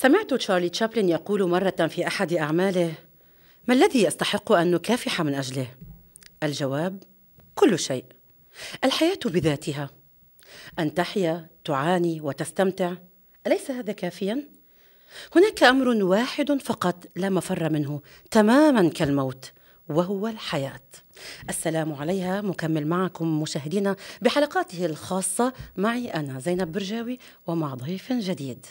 سمعت تشارلي تشابلن يقول مرة في أحد أعماله: ما الذي يستحق أن نكافح من أجله؟ الجواب: كل شيء. الحياة بذاتها. أن تحيا، تعاني وتستمتع، أليس هذا كافيا؟ هناك أمر واحد فقط لا مفر منه، تماما كالموت، وهو الحياة. السلام عليها مكمل معكم مشاهدينا بحلقاته الخاصة معي أنا زينب برجاوي ومع ضيف جديد.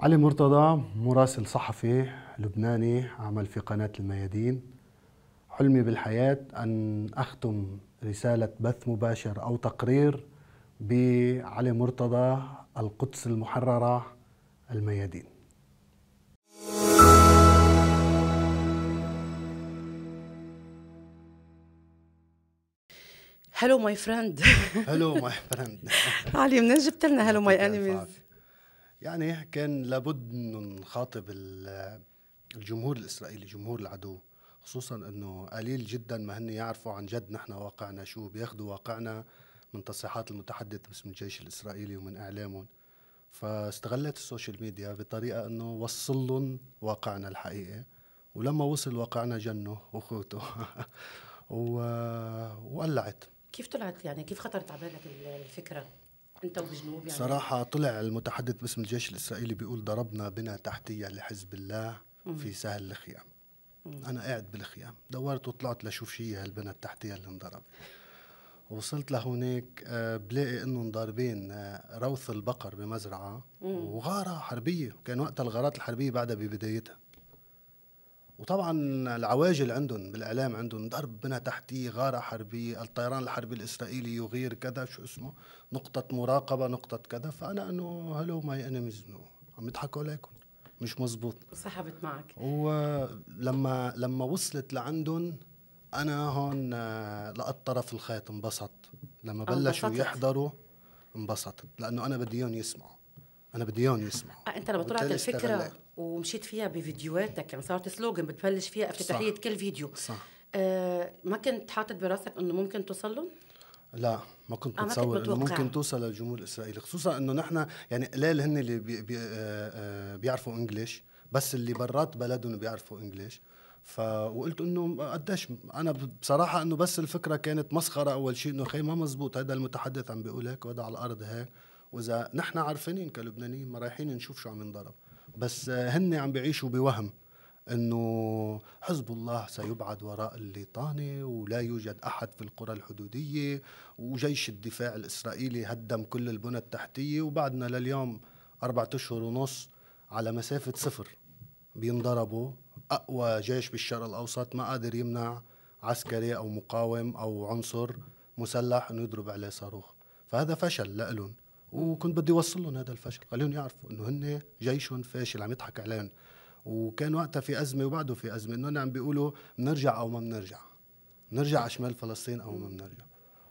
علي مرتضى مراسل صحفي لبناني عمل في قناة الميادين حلمي بالحياة أن أختم رسالة بث مباشر أو تقرير بعلي مرتضى القدس المحررة الميادين هلو ماي فريند هلو ماي فريند علي منين جبت لنا هلو ماي انيميز يعني كان لابد انه نخاطب الجمهور الاسرائيلي جمهور العدو خصوصا انه قليل جدا ما هن يعرفوا عن جد نحن واقعنا شو بياخذوا واقعنا من تصريحات المتحدث باسم الجيش الاسرائيلي ومن اعلامهم فاستغلت السوشيال ميديا بطريقه انه وصل لهم واقعنا الحقيقي ولما وصل واقعنا جنه واخوته و... وقلعت كيف طلعت يعني كيف خطرت على بالك الفكره؟ انت وبجنوب يعني صراحه طلع المتحدث باسم الجيش الاسرائيلي بيقول ضربنا بنا تحتيه لحزب الله في سهل الخيام انا قاعد بالخيام دورت وطلعت لشوف شو هي هالبنى التحتيه اللي انضربت وصلت لهونيك آه، بلاقي انه ضاربين آه، روث البقر بمزرعه وغاره حربيه كان وقتها الغارات الحربيه بعدها ببدايتها وطبعا العواجل عندهم بالاعلام عندهم ضرب بنا تحتيه غاره حربيه الطيران الحربي الاسرائيلي يغير كذا شو اسمه نقطه مراقبه نقطه كذا فانا انه هلو ماي انميز عم يضحكوا عليكم مش مزبوط سحبت معك ولما لما وصلت لعندهم انا هون آه، لقط طرف الخيط انبسط لما بلشوا يحضروا انبسطت لانه انا بدي اياهم يسمعوا انا بدي اياهم يسمعوا آه، انت لما طلعت الفكره استغلق. ومشيت فيها بفيديوهاتك يعني صارت سلوجن بتبلش فيها افتتاحيه كل فيديو صح آه ما كنت حاطط براسك انه ممكن توصل لهم؟ لا ما كنت آه، متصور انه ممكن توصل للجمهور الاسرائيلي خصوصا انه نحن يعني قليل هن اللي بي بي آه, آه، بيعرفوا انجلش بس اللي برات بلدهم بيعرفوا انجلش ف وقلت انه قديش انا بصراحه انه بس الفكره كانت مسخره اول شيء انه خي ما مزبوط هذا المتحدث عم بيقول هيك وهذا على الارض هيك واذا نحن عارفين كلبنانيين ما رايحين نشوف شو عم ينضرب بس هن عم بيعيشوا بوهم انه حزب الله سيبعد وراء الليطانه ولا يوجد احد في القرى الحدوديه وجيش الدفاع الاسرائيلي هدم كل البنى التحتيه وبعدنا لليوم أربعة اشهر ونص على مسافه صفر بينضربوا اقوى جيش بالشرق الاوسط ما قادر يمنع عسكري او مقاوم او عنصر مسلح انه يضرب عليه صاروخ فهذا فشل لإلهم وكنت بدي اوصل لهم هذا الفشل خليهم يعرفوا انه هن جيشهم فاشل عم يضحك عليهم وكان وقتها في ازمه وبعده في ازمه انه هن عم بيقولوا بنرجع او ما بنرجع بنرجع على شمال فلسطين او ما بنرجع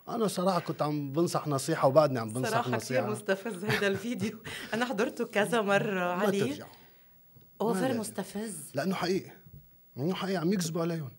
انا صراحه كنت عم بنصح نصيحه وبعدني عم بنصح صراحة نصيحه صراحه مستفز هذا الفيديو انا حضرته كذا مره علي ما ترجعوا اوفر مستفز لانه حقيقي لانه حقيقي عم يكذبوا عليهم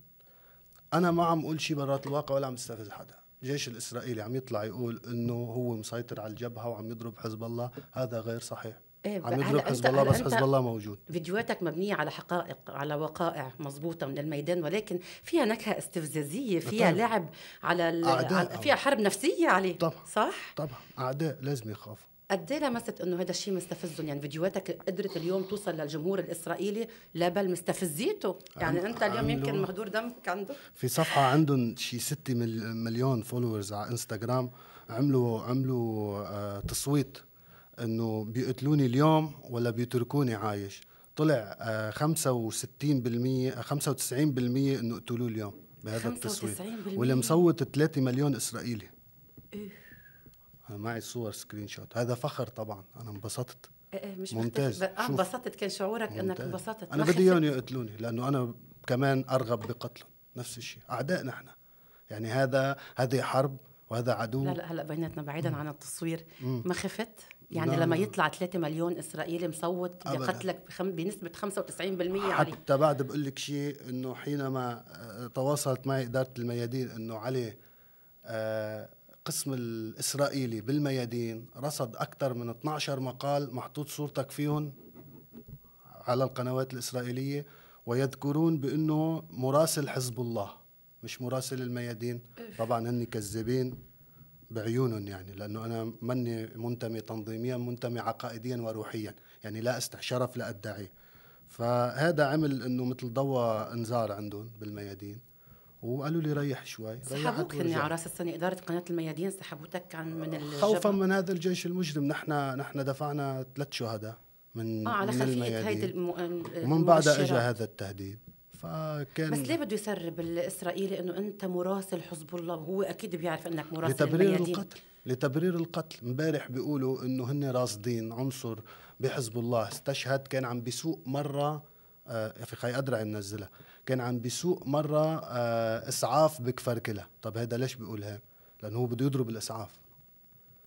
انا ما عم اقول شيء برات الواقع ولا عم استفز حدا الجيش الاسرائيلي عم يطلع يقول انه هو مسيطر على الجبهه وعم يضرب حزب الله هذا غير صحيح إيه عم يضرب حزب الله بس حزب الله موجود فيديوهاتك مبنيه على حقائق على وقائع مضبوطه من الميدان ولكن فيها نكهه استفزازيه فيها طبعا. لعب على, على فيها حرب نفسيه عليه طبعا صح طبعا اعداء لازم يخافوا قد ايه لمست انه هذا الشيء مستفزهم يعني فيديوهاتك قدرت اليوم توصل للجمهور الاسرائيلي لا بل مستفزيته يعني انت اليوم يمكن مهدور دمك عنده في صفحه عندهم شيء 6 مليون فولورز على انستغرام عملوا عملوا آه تصويت انه بيقتلوني اليوم ولا بيتركوني عايش طلع آه 65% 95% آه، انه اقتلوه اليوم بهذا التصويت واللي مصوت 3 مليون اسرائيلي إيه؟ معي صور سكرين شوت هذا فخر طبعا انا انبسطت إيه، إيه، مش ممتاز اه انبسطت كان شعورك ممتاز. انك انبسطت انا بدي اياهم يقتلوني لانه انا كمان ارغب بقتلهم نفس الشيء اعداء نحن يعني هذا هذه حرب وهذا عدو لا لا هلا بيناتنا بعيدا عن التصوير مم. ما خفت يعني لما يطلع 3 مليون اسرائيلي مصوت بقتلك بخم... بنسبه 95% علي يعني. حتى بعد بقول لك شيء انه حينما آه، تواصلت معي اداره الميادين انه علي آه القسم الإسرائيلي بالميادين رصد أكثر من 12 مقال محطوط صورتك فيهم على القنوات الإسرائيلية ويذكرون بأنه مراسل حزب الله مش مراسل الميادين طبعا هن كذابين بعيونهم يعني لأنه أنا مني منتمي تنظيميا منتمي عقائديا وروحيا يعني لا استحشرف لا أدعي فهذا عمل أنه مثل ضوى انذار عندهم بالميادين وقالوا لي ريح شوي سحبوك هني على راس السنه اداره قناه الميادين سحبوتك كان من الجبهه خوفا من هذا الجيش المجرم نحن نحن دفعنا ثلاث شهداء من اه على خلفيه هيدي الم... ومن بعدها اجى هذا التهديد فكان بس ليه بده يسرب الاسرائيلي انه انت مراسل حزب الله وهو اكيد بيعرف انك مراسل لتبرير الميادين. القتل لتبرير القتل امبارح بيقولوا انه هن راصدين عنصر بحزب الله استشهد كان عم بيسوق مره آه في خي ادرع منزلها كان عم بيسوق مره آه، اسعاف بكفر كلها طب هذا ليش بيقول هيك لانه هو بده يضرب الاسعاف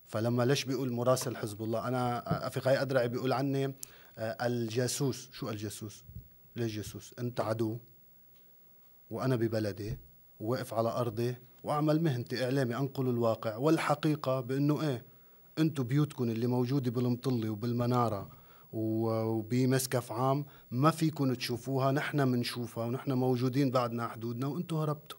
فلما ليش بيقول مراسل حزب الله انا افقي آه، ادرعي بيقول عني آه، الجاسوس شو الجاسوس ليش جاسوس انت عدو وانا ببلدي وواقف على ارضي واعمل مهنتي اعلامي انقل الواقع والحقيقه بانه ايه انتم بيوتكم اللي موجوده بالمطله وبالمناره وبمسكف عام ما فيكم تشوفوها نحن بنشوفها ونحن موجودين بعدنا حدودنا وانتم هربتوا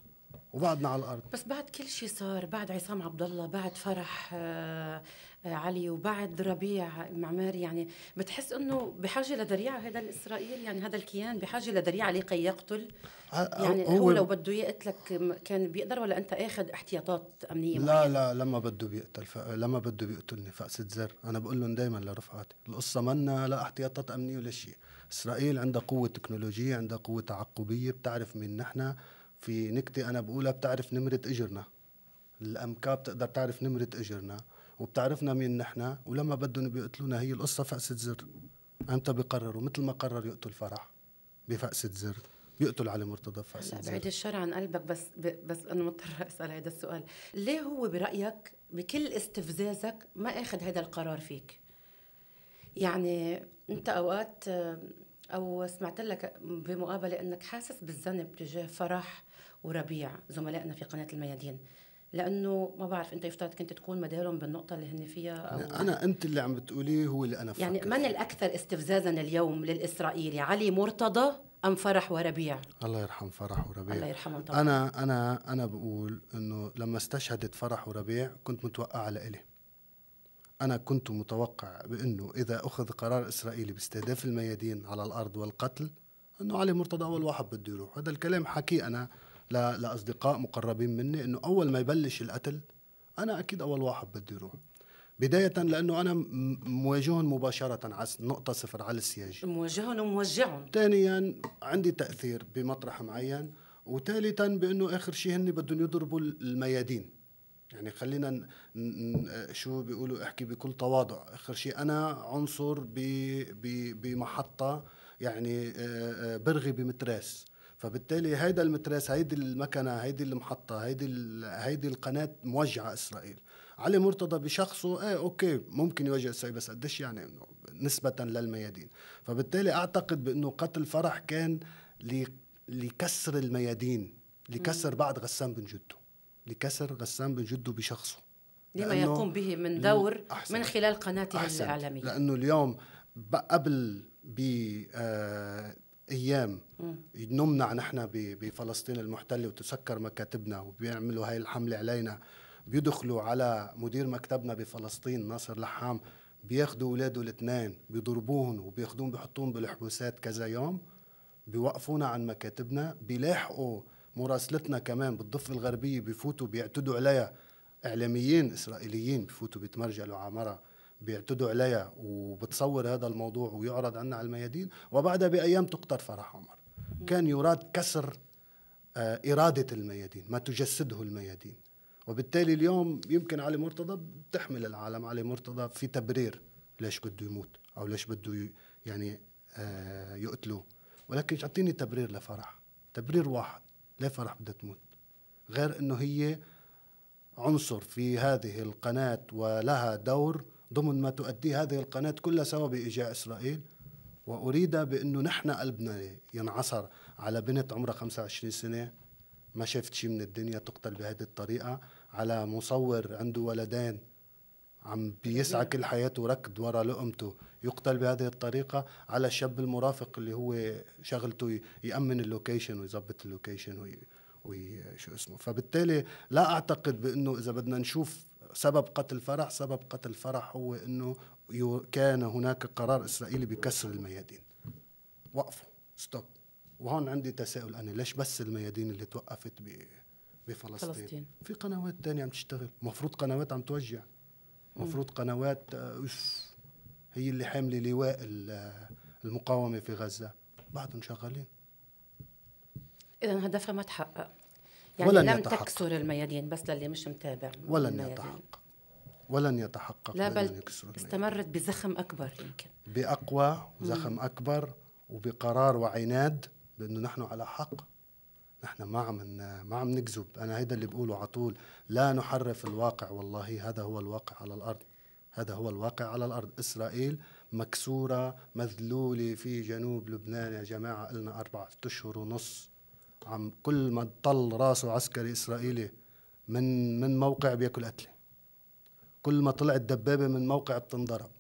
وبعدنا على الارض بس بعد كل شيء صار بعد عصام عبد الله بعد فرح آه، علي وبعد ربيع معماري يعني بتحس انه بحاجه لذريعه هذا الاسرائيلي يعني هذا الكيان بحاجه لذريعه لكي يقتل يعني هو, هو لو بده يقتلك كان بيقدر ولا انت اخذ احتياطات امنيه لا معينة؟ لا لما بده بيقتل لما بده بيقتلني فقسة زر انا بقول لهم دائما لرفقاتي القصه منا لا احتياطات امنيه ولا شيء اسرائيل عندها قوه تكنولوجيه عندها قوه تعقبيه بتعرف مين نحن في نكته انا بقولها بتعرف نمره اجرنا الامكاب بتقدر تعرف نمره اجرنا وبتعرفنا مين نحن ولما بدهم بيقتلونا هي القصه فأسة زر امتى بيقرروا مثل ما قرر يقتل فرح بفأسة زر بيقتل علي مرتضى فأسة زر بعيد الشر عن قلبك بس بس انا مضطره اسال هذا السؤال ليه هو برايك بكل استفزازك ما اخذ هذا القرار فيك يعني انت اوقات او سمعت لك بمقابله انك حاسس بالذنب تجاه فرح وربيع زملائنا في قناه الميادين لانه ما بعرف انت يفترض كنت تكون مدارهم بالنقطه اللي هن فيها أو أنا, انا انت اللي عم بتقوليه هو اللي انا فكر. يعني من الاكثر استفزازا اليوم للاسرائيلي علي مرتضى ام فرح وربيع الله يرحم فرح وربيع الله يرحمهم طبعا انا انا انا بقول انه لما استشهدت فرح وربيع كنت متوقعه لإلي أنا كنت متوقع بأنه إذا أخذ قرار إسرائيلي باستهداف الميادين على الأرض والقتل أنه علي مرتضى أول واحد بده يروح هذا الكلام حكي أنا لاصدقاء مقربين مني انه اول ما يبلش القتل انا اكيد اول واحد بدي اروح بداية لأنه أنا مواجههم مباشرة على نقطة صفر على السياج مواجههم وموجعهم ثانيا عندي تأثير بمطرح معين وثالثا بأنه آخر شيء هن بدهم يضربوا الميادين يعني خلينا شو بيقولوا احكي بكل تواضع اخر شيء انا عنصر بمحطه يعني برغي بمتراس فبالتالي هيدا المتراس هيدي المكنه هيدي المحطه هيدي هيدي القناه موجعه اسرائيل علي مرتضى بشخصه ايه اوكي ممكن يواجه اسرائيل بس قديش يعني نسبه للميادين فبالتالي اعتقد بانه قتل فرح كان لكسر الميادين لكسر بعد غسان بن جدو لكسر غسان بن جدو بشخصه لما يقوم به من دور أحسن. من خلال قناته أحسن. الإعلامية لأنه اليوم قبل ب آه، ايام نمنع نحن بفلسطين المحتله وتسكر مكاتبنا وبيعملوا هاي الحمله علينا بيدخلوا على مدير مكتبنا بفلسطين ناصر لحام بياخذوا اولاده الاثنين بيضربوهم وبياخذوهم بحطوهم بالحبوسات كذا يوم بيوقفونا عن مكاتبنا بيلاحقوا مراسلتنا كمان بالضفه الغربيه بيفوتوا بيعتدوا عليها اعلاميين اسرائيليين بفوتوا بيتمرجلوا على مرة بيعتدوا عليها وبتصور هذا الموضوع ويعرض عنا على الميادين وبعدها بايام تقتل فرح عمر كان يراد كسر آه، اراده الميادين ما تجسده الميادين وبالتالي اليوم يمكن علي مرتضى بتحمل العالم علي مرتضى في تبرير ليش بده يموت او ليش بده يعني آه، يقتلوه ولكن اعطيني تبرير لفرح تبرير واحد ليه فرح بدها تموت غير انه هي عنصر في هذه القناة ولها دور ضمن ما تؤديه هذه القناة كلها سوا بإيجاع إسرائيل وأريد بأنه نحن قلبنا ينعصر على بنت عمرها 25 سنة ما شافت شيء من الدنيا تقتل بهذه الطريقة على مصور عنده ولدين عم بيسعى كل حياته ركض ورا لقمته يقتل بهذه الطريقة على الشاب المرافق اللي هو شغلته يأمن اللوكيشن ويظبط اللوكيشن وي, وي شو اسمه فبالتالي لا أعتقد بأنه إذا بدنا نشوف سبب قتل فرح سبب قتل فرح هو انه كان هناك قرار اسرائيلي بكسر الميادين وقفوا ستوب وهون عندي تساؤل انا ليش بس الميادين اللي توقفت بفلسطين فلسطين. في قنوات تانية عم تشتغل مفروض قنوات عم توجع مفروض قنوات آه، أوف هي اللي حامله لواء المقاومه في غزه بعدهم شغالين اذا هدفها ما تحقق يعني ولن لم يتحقق. تكسر الميادين بس للي مش متابع ولن الميادين. يتحقق ولن يتحقق لا بل استمرت بزخم أكبر يمكن بأقوى وزخم أكبر وبقرار وعناد بأنه نحن على حق نحن ما عم ما عم نكذب انا هيدا اللي بقوله على طول لا نحرف الواقع والله هذا هو الواقع على الارض هذا هو الواقع على الارض اسرائيل مكسوره مذلوله في جنوب لبنان يا جماعه قلنا أربعة اشهر ونص عم كل ما طل راسه عسكري اسرائيلي من من موقع بياكل قتله كل ما طلعت دبابه من موقع بتنضرب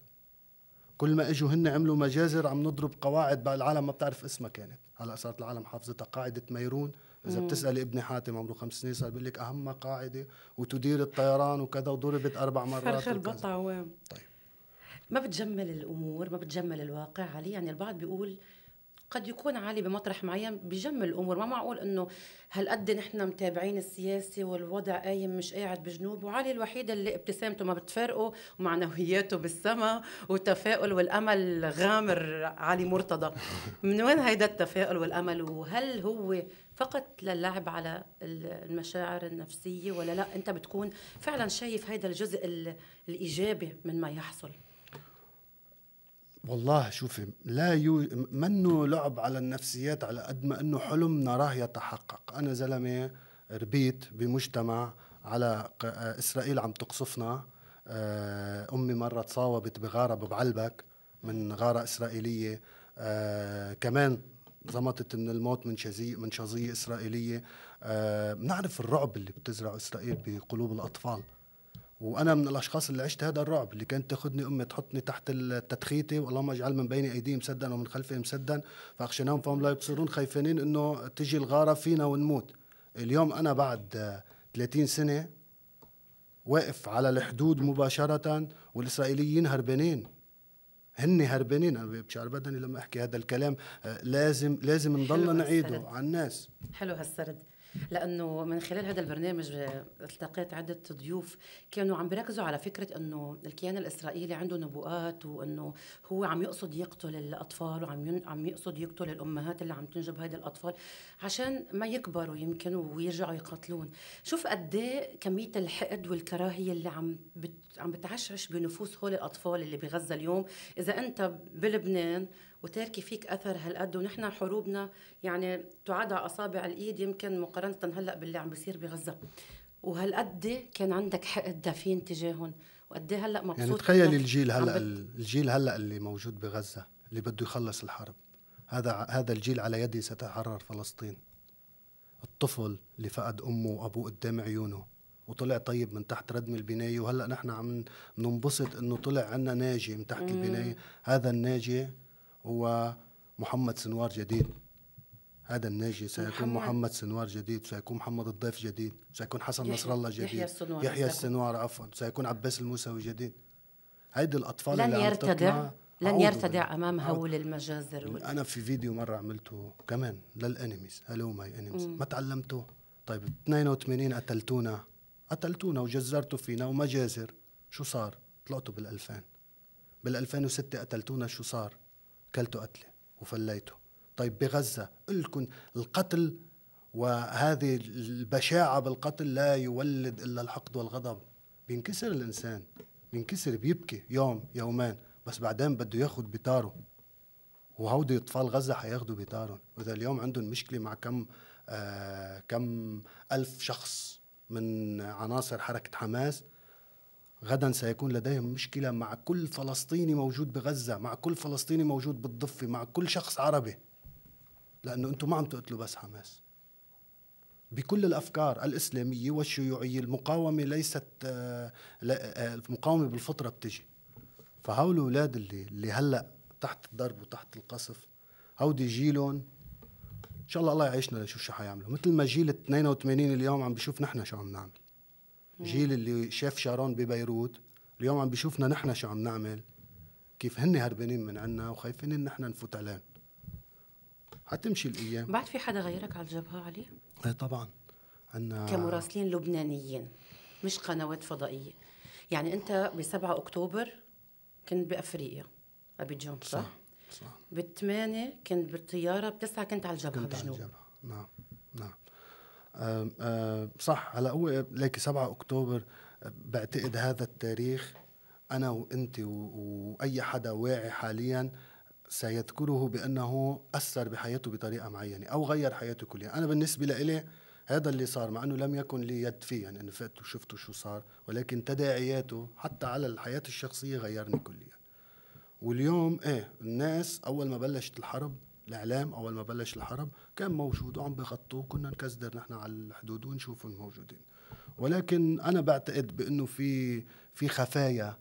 كل ما اجوا هن عملوا مجازر عم نضرب قواعد بقى العالم ما بتعرف اسمها كانت هلا صارت العالم حافظتها قاعده ميرون اذا بتسال ابني حاتم عمره خمس سنين صار بيقول لك اهم قاعده وتدير الطيران وكذا وضربت اربع مرات فرخ البطا طيب ما بتجمل الامور ما بتجمل الواقع علي يعني البعض بيقول قد يكون عالي بمطرح معين بجم الامور ما معقول انه هالقد نحن متابعين السياسه والوضع قايم مش قاعد بجنوب وعلي الوحيد اللي ابتسامته ما بتفارقه ومعنوياته بالسما والتفاؤل والامل غامر علي مرتضى من وين هيدا التفاؤل والامل وهل هو فقط للعب على المشاعر النفسيه ولا لا انت بتكون فعلا شايف هيدا الجزء الايجابي من ما يحصل والله شوفي لا يو... منه لعب على النفسيات على قد ما انه حلم نراه يتحقق انا زلمه ربيت بمجتمع على اسرائيل عم تقصفنا آه، امي مره تصاوبت بغاره ببعلبك من غاره اسرائيليه آه، كمان زمطت من الموت من شزي من شظيه اسرائيليه آه، بنعرف الرعب اللي بتزرعه اسرائيل بقلوب الاطفال وانا من الاشخاص اللي عشت هذا الرعب اللي كانت تاخذني امي تحطني تحت التدخيته واللهم اجعل من بين ايديهم سدا ومن خلفهم مسدا فاخشناهم فهم لا يبصرون خايفين انه تجي الغاره فينا ونموت اليوم انا بعد 30 سنه واقف على الحدود مباشره والاسرائيليين هربانين هن هربانين انا بشعر بدني لما احكي هذا الكلام آه، لازم لازم نضل نعيده على الناس حلو هالسرد لانه من خلال هذا البرنامج التقيت عده ضيوف كانوا عم بيركزوا على فكره انه الكيان الاسرائيلي عنده نبوءات وانه هو عم يقصد يقتل الاطفال وعم عم يقصد يقتل الامهات اللي عم تنجب هيدا الاطفال عشان ما يكبروا يمكن ويرجعوا يقاتلون شوف قد إيه كميه الحقد والكراهيه اللي عم بت... عم بتعشعش بنفوس هول الاطفال اللي بغزه اليوم اذا انت بلبنان وتاركي فيك اثر هالقد ونحن حروبنا يعني تعد على اصابع الايد يمكن مقارنه هلا باللي عم بيصير بغزه وهالقد كان عندك حق دفين تجاههم وقد إيه هلا مبسوط يعني تخيل الجيل هلا الجيل هلا اللي موجود بغزه اللي بده يخلص الحرب هذا هذا الجيل على يدي ستتحرر فلسطين الطفل اللي فقد امه وابوه قدام عيونه وطلع طيب من تحت ردم البنايه وهلا نحن عم ننبسط انه طلع عنا ناجي من تحت البنايه هذا الناجي هو محمد سنوار جديد هذا الناجي سيكون محمد, محمد سنوار جديد سيكون محمد الضيف جديد سيكون حسن نصر الله جديد يحيى السنوار يحيى السنوار عفوا سيكون عباس الموسوي جديد هيدي الاطفال لن اللي يرتدع لن يرتدع امام هول المجازر وال... انا في فيديو مره عملته كمان للانميز هلو ماي انميز ما تعلمته طيب 82 قتلتونا قتلتونا وجزرتوا فينا ومجازر شو صار؟ طلعتوا بال2000 بال2006 قتلتونا شو صار؟ كلته قتله وفليته طيب بغزة لكم القتل وهذه البشاعة بالقتل لا يولد إلا الحقد والغضب بينكسر الإنسان بينكسر بيبكي يوم يومين بس بعدين بده ياخد بتاره وهودي اطفال غزه حياخدوا بتارهم واذا اليوم عندهم مشكله مع كم آه كم الف شخص من عناصر حركه حماس غدا سيكون لديهم مشكله مع كل فلسطيني موجود بغزه مع كل فلسطيني موجود بالضفه مع كل شخص عربي لانه انتم ما عم تقتلوا بس حماس بكل الافكار الاسلاميه والشيوعيه المقاومه ليست آه، آه، المقاومه بالفطره بتجي فهول الاولاد اللي اللي هلا تحت الضرب وتحت القصف هودي جيلهم ان شاء الله الله يعيشنا ليشوف شو حيعملوا مثل ما جيل 82 اليوم عم بشوف نحن شو عم نعمل جيل اللي شاف شارون ببيروت اليوم عم بيشوفنا نحن شو عم نعمل كيف هن هربانين من عنا وخايفين ان نحن نفوت عليهم حتمشي الايام بعد في حدا غيرك على الجبهه علي؟ ايه طبعا عنا كمراسلين لبنانيين مش قنوات فضائيه يعني انت ب 7 اكتوبر كنت بافريقيا جون صح؟ صح, صح. بال كنت بالطياره ب 9 كنت على الجبهه كنت على الجبهه نعم صح هلا هو ليك 7 اكتوبر بعتقد هذا التاريخ انا وانت واي حدا واعي حاليا سيذكره بانه اثر بحياته بطريقه معينه او غير حياته كليا انا بالنسبه لإلي هذا اللي صار مع انه لم يكن لي يد فيه يعني انه فقت وشفت شو صار ولكن تداعياته حتى على الحياه الشخصيه غيرني كليا واليوم ايه الناس اول ما بلشت الحرب الاعلام اول ما بلش الحرب كان موجود وعم بغطوه كنا نكسدر نحن على الحدود ونشوف الموجودين ولكن انا بعتقد بانه في في خفايا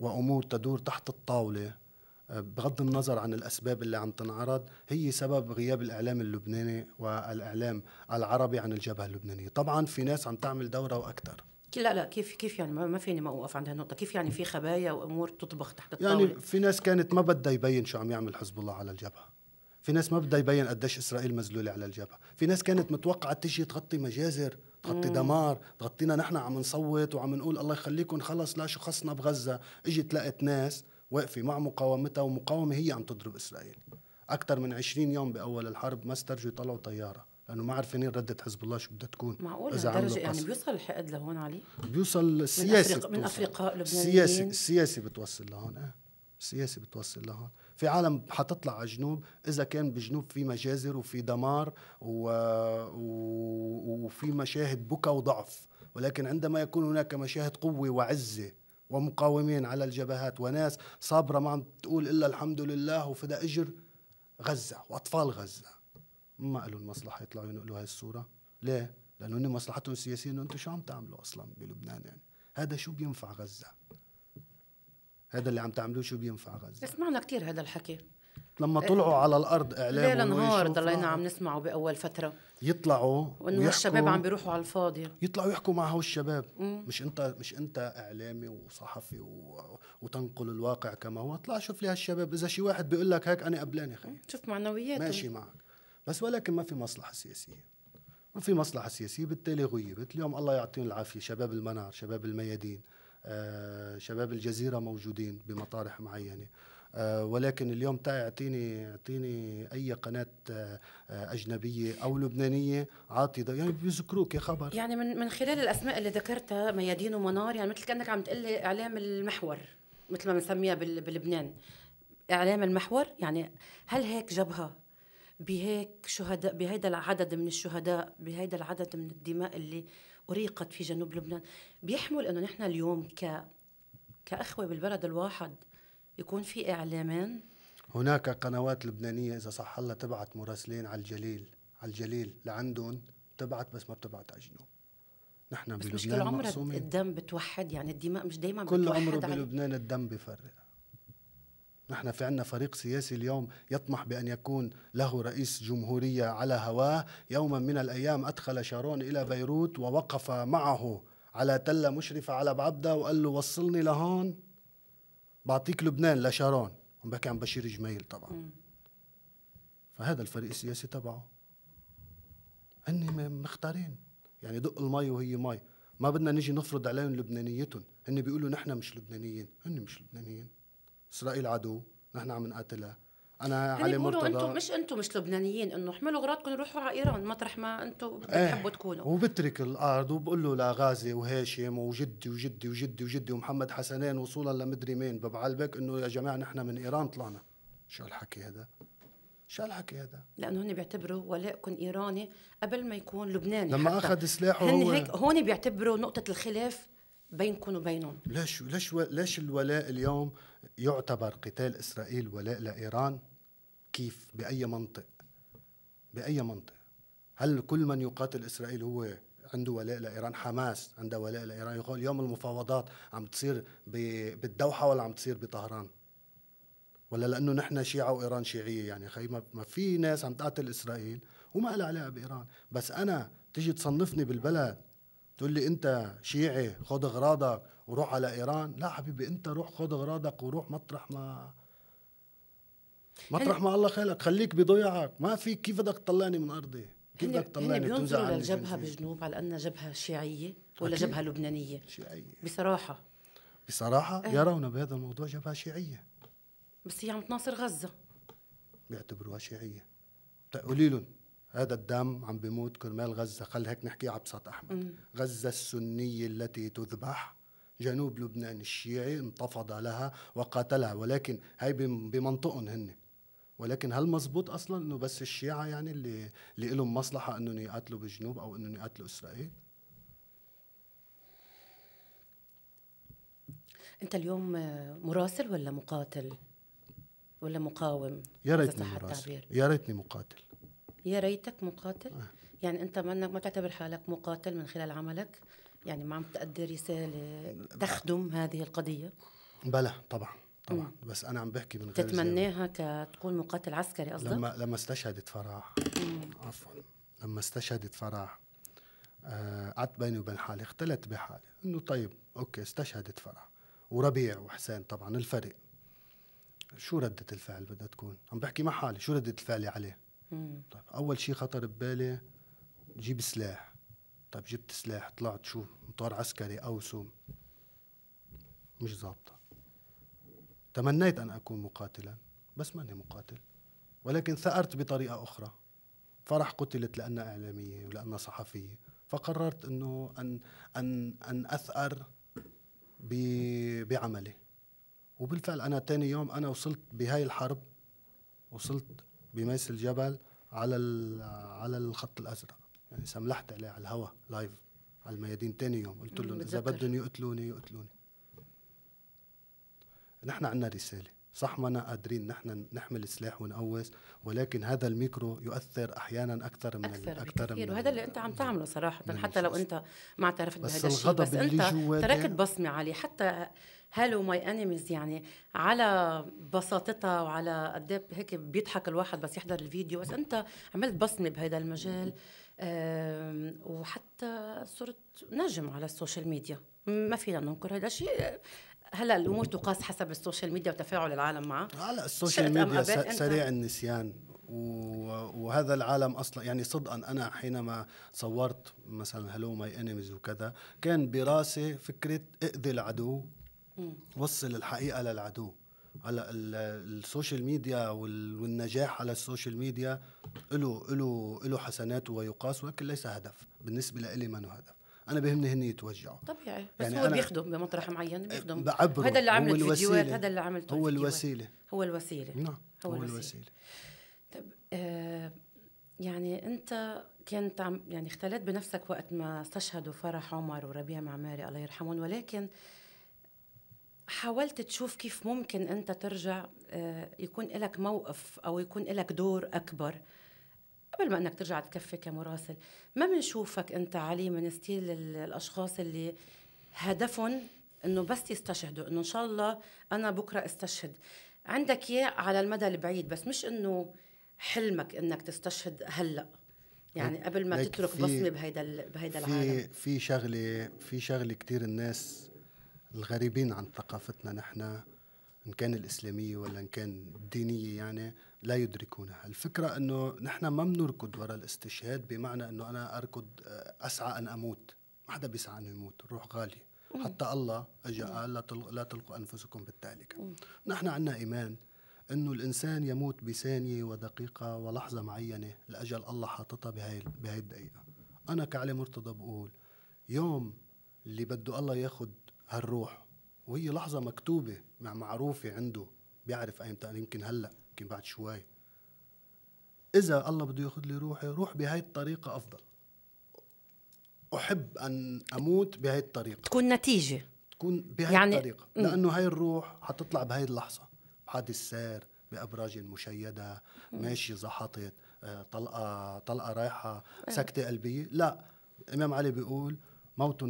وامور تدور تحت الطاوله آه، بغض النظر عن الاسباب اللي عم تنعرض هي سبب غياب الاعلام اللبناني والاعلام العربي عن الجبهه اللبنانيه، طبعا في ناس عم تعمل دوره واكثر لا لا كيف كيف يعني ما فيني ما اوقف عند هالنقطه، كيف يعني في خبايا وامور تطبخ تحت يعني الطاوله؟ يعني في ناس كانت ما بدها يبين شو عم يعمل حزب الله على الجبهه، في ناس ما بدها يبين قديش اسرائيل مزلوله على الجبهه في ناس كانت متوقعه تجي تغطي مجازر تغطي مم. دمار تغطينا نحن عم نصوت وعم نقول الله يخليكم خلص لا شو خصنا بغزه اجت لقت ناس واقفه مع مقاومتها ومقاومه هي عم تضرب اسرائيل اكثر من 20 يوم باول الحرب ما استرجوا يطلعوا طياره لانه ما عارفين رده حزب الله شو بدها تكون معقول اذا عملوا يعني بيوصل الحقد لهون علي بيوصل السياسي من, أفريق... لبنانيين السياسي السياسي بتوصل لهون اه السياسي بتوصل لهون في عالم حتطلع على الجنوب اذا كان بالجنوب في مجازر وفي دمار و... و... وفي مشاهد بكى وضعف ولكن عندما يكون هناك مشاهد قوه وعزه ومقاومين على الجبهات وناس صابره ما عم تقول الا الحمد لله وفدا اجر غزه واطفال غزه ما لهم مصلحه يطلعوا ينقلوا هاي الصوره ليه؟ لانه هن مصلحتهم السياسيه انه انتم شو عم تعملوا اصلا بلبنان يعني هذا شو بينفع غزه هذا اللي عم تعملوه شو بينفع غزه سمعنا كثير هذا الحكي لما طلعوا على الارض اعلام ليل نهار ضلينا عم نسمعه باول فتره يطلعوا وانه الشباب عم بيروحوا على الفاضي يطلعوا يحكوا مع هول الشباب مش انت مش انت اعلامي وصحفي و... وتنقل الواقع كما هو اطلع شوف لي هالشباب اذا شي واحد بيقول لك هيك انا قبلان يا اخي شوف معنوياته ماشي معك بس ولكن ما في مصلحه سياسيه ما في مصلحه سياسيه بالتالي غيبت اليوم الله يعطيهم العافيه شباب المنار شباب الميادين آه، شباب الجزيره موجودين بمطارح معينه آه، ولكن اليوم اعطيني اعطيني اي قناه آه، اجنبيه او لبنانيه عاطي يعني بيذكروك يا خبر يعني من من خلال الاسماء اللي ذكرتها ميادين ومنار يعني مثل كانك عم تقول لي اعلام المحور مثل ما بنسميها بلبنان اعلام المحور يعني هل هيك جبهه بهيك شهداء بهيدا العدد من الشهداء بهيدا العدد من الدماء اللي أريقت في جنوب لبنان بيحمل أنه نحن اليوم ك كأخوة بالبلد الواحد يكون في إعلامين هناك قنوات لبنانية إذا صح الله تبعت مراسلين على الجليل على الجليل لعندهم تبعت بس ما بتبعت على الجنوب نحن بس مش كل عمرك الدم بتوحد يعني الدماء مش دايما كل عمره بلبنان الدم بفرق نحن في عندنا فريق سياسي اليوم يطمح بأن يكون له رئيس جمهورية على هواه يوما من الأيام أدخل شارون إلى بيروت ووقف معه على تلة مشرفة على بعبدة وقال له وصلني لهون بعطيك لبنان لشارون عم بحكي عن بشير جميل طبعا فهذا الفريق السياسي تبعه هن مختارين يعني دق المي وهي مي ما بدنا نيجي نفرض عليهم لبنانيتهم هن بيقولوا نحن مش لبنانيين هن مش لبنانيين اسرائيل عدو نحن عم نقاتلها انا يعني علي مرتضى انتم مش انتم مش لبنانيين انه احملوا اغراضكم روحوا على ايران مطرح ما انتم إيه، بتحبوا ايه تكونوا وبترك الارض وبقول له لغازي وهاشم وجدي وجدي وجدي وجدي ومحمد حسنين وصولا لمدري مين ببعلبك انه يا جماعه نحن من ايران طلعنا شو الحكي هذا؟ شو الحكي هذا؟ لانه هن بيعتبروا ولائكم ايراني قبل ما يكون لبناني لما حتى. اخذ سلاحه هن هيك هون بيعتبروا نقطه الخلاف بينكم وبينهم ليش ليش ليش الولاء اليوم يعتبر قتال اسرائيل ولاء لايران كيف باي منطق باي منطق هل كل من يقاتل اسرائيل هو عنده ولاء لايران حماس عندها ولاء لايران يقول اليوم المفاوضات عم تصير بالدوحه ولا عم تصير بطهران ولا لانه نحن شيعه وايران شيعيه يعني خي ما في ناس عم تقاتل اسرائيل وما لها علاقه بايران بس انا تيجي تصنفني بالبلد تقول لي انت شيعي خد اغراضك وروح على ايران لا حبيبي انت روح خد اغراضك وروح مطرح ما مطرح ما الله خلق خليك بضيعك ما في كيف بدك تطلعني من ارضي كيف بدك تطلعني تنزع عني الجبهة بجنوب على انها جبهه شيعيه ولا جبهه لبنانيه شيعيه بصراحه بصراحه أه. يرون بهذا الموضوع جبهه شيعيه بس هي عم تناصر غزه بيعتبروها شيعيه طيب، قولي لهم هذا الدم عم بيموت كرمال غزة خل هيك نحكي عبسط أحمد مم. غزة السنية التي تذبح جنوب لبنان الشيعي انتفض لها وقاتلها ولكن هاي بمنطقهم هن ولكن هل مزبوط اصلا انه بس الشيعه يعني اللي اللي لهم مصلحه انهم يقاتلوا بالجنوب او انهم يقاتلوا اسرائيل؟ انت اليوم مراسل ولا مقاتل؟ ولا مقاوم؟ يا ريتني مراسل يا ريتني مقاتل يا ريتك مقاتل يعني انت منك ما تعتبر حالك مقاتل من خلال عملك يعني ما عم تقدر رساله تخدم هذه القضيه بلى طبعا طبعا مم. بس انا عم بحكي من غير تتمناها كتكون مقاتل عسكري قصدك لما لما استشهدت فرح عفوا لما استشهدت فرح آه، قعدت بيني وبين حالي اختلت بحالي انه طيب اوكي استشهدت فرح وربيع وحسين طبعا الفريق شو ردة الفعل بدها تكون؟ عم بحكي مع حالي شو ردة الفعل عليه؟ مم. طيب اول شيء خطر ببالي جيب سلاح طيب جبت سلاح طلعت شو مطار عسكري او سوم مش ظابطه تمنيت ان اكون مقاتلا بس ماني مقاتل ولكن ثأرت بطريقه اخرى فرح قتلت لانها اعلاميه ولانها صحفيه فقررت انه ان ان ان اثأر بعملي وبالفعل انا تاني يوم انا وصلت بهاي الحرب وصلت بميس الجبل على على الخط الازرق يعني سملحت عليه على الهواء لايف على الميادين تاني يوم قلت لهم اذا بدهم يقتلوني يقتلوني نحن عندنا رساله صح ما قادرين نحن نحمل سلاح ونقوس ولكن هذا الميكرو يؤثر احيانا اكثر من اكثر, أكثر من وهذا اللي انت عم تعمله صراحه حتى لو انت ما اعترفت بهذا الشيء بس انت تركت بصمه عليه حتى هالو ماي انيميز يعني على بساطتها وعلى قد إيه هيك بيضحك الواحد بس يحضر الفيديو بس انت عملت بصمه بهذا المجال وحتى صرت نجم على السوشيال ميديا ما فينا ننكر هذا الشيء هلا الامور تقاس حسب السوشيال ميديا وتفاعل العالم معه هلا السوشيال ميديا سريع النسيان وهذا العالم اصلا يعني صدقا انا حينما صورت مثلا هلو ماي انيميز وكذا كان براسي فكره اذي العدو وصل الحقيقه للعدو هلا السوشيال ميديا والنجاح على السوشيال ميديا له له له حسناته ويقاس ولكن ليس هدف بالنسبه لي ما هدف انا بهمني هن يتوجعوا طبيعي بس يعني هو بيخدم بمطرح معين بيخدم أه، بعبره هذا اللي عمل فيديوهات هذا اللي عملته هو الوسيله هو الوسيله نعم هو, هو الوسيله, الوسيلة. طب آه يعني انت كنت عم يعني اختلت بنفسك وقت ما استشهدوا فرح عمر وربيع معماري الله يرحمهم ولكن آه حاولت تشوف كيف ممكن انت ترجع آه، يكون لك موقف او يكون لك دور اكبر قبل ما انك ترجع تكفي كمراسل ما بنشوفك انت علي من ستيل الاشخاص اللي هدفهم انه بس يستشهدوا انه ان شاء الله انا بكره استشهد عندك اياه على المدى البعيد بس مش انه حلمك انك تستشهد هلا يعني قبل ما تترك بصمه بهيدا بهيدا العالم في شغله في شغله كثير الناس الغريبين عن ثقافتنا نحن ان كان الاسلاميه ولا ان كان الدينيه يعني لا يدركونها، الفكره انه نحن ما بنركض وراء الاستشهاد بمعنى انه انا اركض آه، اسعى ان اموت، ما حدا بيسعى انه يموت، الروح غاليه، حتى الله اجى قال لا تلقوا انفسكم بالتهلكه. نحن عندنا ايمان انه الانسان يموت بثانيه ودقيقه ولحظه معينه لاجل الله حاططها بهاي بهاي الدقيقه. انا كعلي مرتضى بقول يوم اللي بده الله ياخذ هالروح وهي لحظه مكتوبه مع معروفه عنده بيعرف ايمتى يمكن هلا يمكن بعد شوي اذا الله بده ياخذ لي روحي روح بهاي الطريقه افضل احب ان اموت بهاي الطريقه تكون نتيجه تكون بهاي يعني الطريقه لانه هاي الروح حتطلع بهاي اللحظه بحادث سير بابراج مشيده ماشيه زحطت آه، طلقه طلقه رايحه أيوة. سكته قلبيه لا امام علي بيقول موت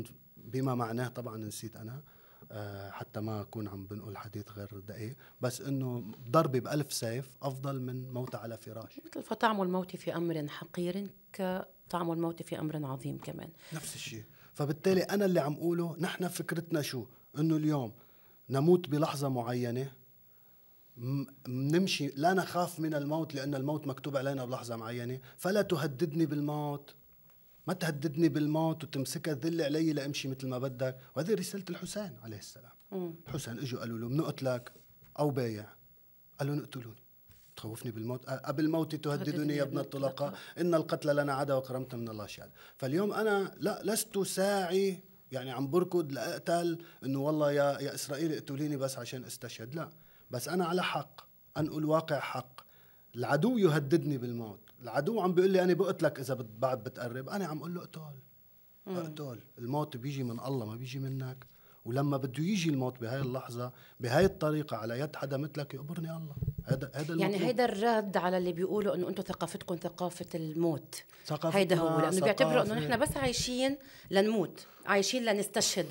بما معناه طبعا نسيت انا آه، حتى ما اكون عم بنقول حديث غير دقيق بس انه ضربي بألف سيف افضل من موت على فراش مثل فطعم الموت في امر حقير كطعم الموت في امر عظيم كمان نفس الشيء فبالتالي انا اللي عم اقوله نحن فكرتنا شو انه اليوم نموت بلحظه معينه نمشي لا نخاف من الموت لأن الموت مكتوب علينا بلحظة معينة فلا تهددني بالموت ما تهددني بالموت وتمسكها تذل علي لامشي مثل ما بدك وهذه رساله الحسين عليه السلام مم. الحسين اجوا قالوا له بنقتلك او بايع قالوا نقتلوني تخوفني بالموت قبل موتي تهددني يا ابن الطلقاء ان القتل لنا عدا وكرمت من الله شهادة فاليوم انا لا لست ساعي يعني عم بركض لاقتل انه والله يا يا اسرائيل اقتليني بس عشان استشهد لا بس انا على حق انقل واقع حق العدو يهددني بالموت العدو عم بيقول لي انا بقتلك اذا بعد بتقرب انا عم اقول له اقتل اقتل الموت بيجي من الله ما بيجي منك ولما بده يجي الموت بهاي اللحظة بهاي الطريقة على يد حدا مثلك يقبرني الله هذا هذا يعني هيدا الرد على اللي بيقولوا انه انتم ثقافتكم ثقافة الموت هيدا هو لانه آه، بيعتبروا انه نحن بس عايشين لنموت عايشين لنستشهد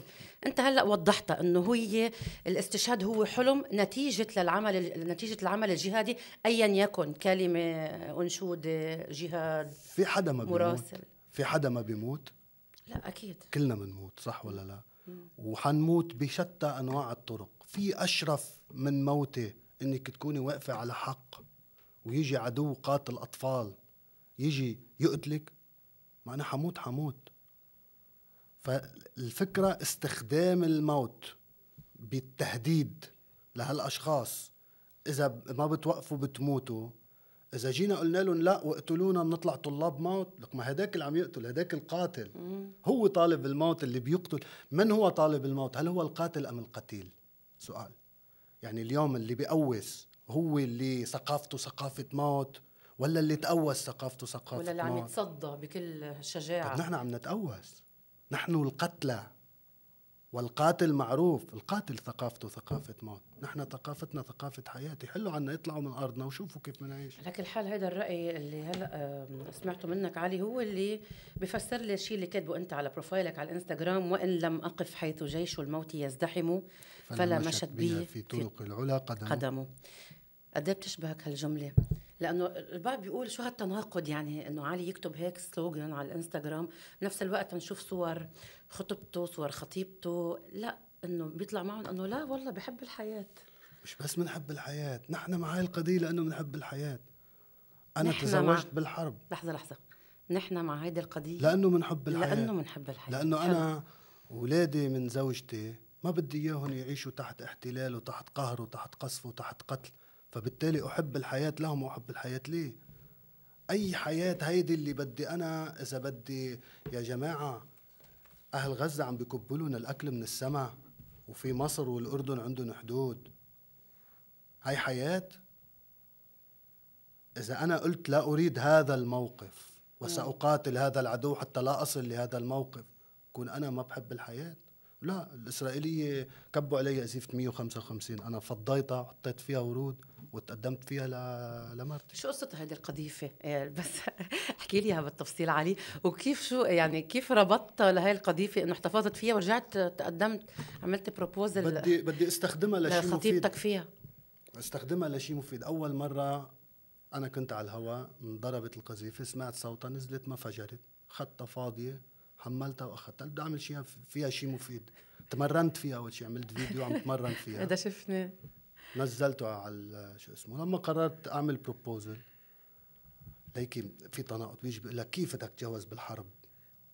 انت هلا وضحتها انه هي الاستشهاد هو حلم نتيجه للعمل نتيجه العمل الجهادي ايا يكن كلمه انشوده جهاد في حدا ما بيموت مراسل في حدا ما بيموت لا اكيد كلنا بنموت صح ولا لا وحنموت بشتى انواع الطرق في اشرف من موتي انك تكوني واقفه على حق ويجي عدو قاتل اطفال يجي يقتلك ما انا حموت حموت فالفكرة استخدام الموت بالتهديد لهالأشخاص إذا ما بتوقفوا بتموتوا إذا جينا قلنا لهم لا واقتلونا بنطلع طلاب موت لك ما هداك اللي عم يقتل هداك القاتل هو طالب الموت اللي بيقتل من هو طالب الموت هل هو القاتل أم القتيل سؤال يعني اليوم اللي بيقوس هو اللي ثقافته ثقافة موت ولا اللي تقوس ثقافته ثقافة ولا اللي عم يتصدى بكل شجاعة طب نحن عم نتقوس نحن القتلى والقاتل معروف القاتل ثقافته ثقافة موت نحن ثقافتنا ثقافة حياة حلو عنا يطلعوا من أرضنا وشوفوا كيف منعيش على كل حال هذا الرأي اللي هلأ سمعته منك علي هو اللي بفسر لي الشيء اللي كاتبه أنت على بروفايلك على الانستغرام وإن لم أقف حيث جيش الموت يزدحم فلا, فلا مشت بي في طرق العلا قدمه, قدمه. قد إيه بتشبهك هالجملة لانه البعض بيقول شو هالتناقض يعني انه علي يكتب هيك سلوغان على الانستغرام بنفس الوقت نشوف صور خطبته صور خطيبته لا انه بيطلع معهم انه لا والله بحب الحياه مش بس بنحب الحياه نحن مع هاي القضيه لانه بنحب الحياه انا تزوجت مع... بالحرب لحظه لحظه نحن مع هيدي القضيه لانه بنحب الحياه لانه بنحب الحياه لانه انا اولادي من زوجتي ما بدي اياهم يعيشوا تحت احتلال وتحت قهر وتحت قصف وتحت قتل فبالتالي أحب الحياة لهم وأحب الحياة لي أي حياة هيدي اللي بدي أنا إذا بدي يا جماعة أهل غزة عم بيكبوا الأكل من السماء وفي مصر والأردن عندهم حدود هاي حياة إذا أنا قلت لا أريد هذا الموقف وسأقاتل هذا العدو حتى لا أصل لهذا الموقف كون أنا ما بحب الحياة لا الإسرائيلية كبوا علي أزيفة 155 أنا فضيتها حطيت فيها ورود وتقدمت فيها ل... لمرتي شو قصه هذه القذيفه آه، بس احكي لي اياها بالتفصيل علي وكيف شو يعني كيف ربطت لهي القذيفه انه احتفظت فيها ورجعت تقدمت عملت بروبوزل بدي بدي استخدمها لشيء مفيد خطيبتك فيها استخدمها لشيء مفيد اول مره انا كنت على الهواء انضربت القذيفه سمعت صوتها نزلت ما فجرت خطة فاضية حملتها واخذتها بدي اعمل شيء فيها شيء مفيد تمرنت فيها اول شيء عملت فيديو عم تمرن فيها هذا شفنا نزلته على شو اسمه لما قررت اعمل بروبوزل ليكي في تناقض بيجي بيقول لك كيف بدك تتجوز بالحرب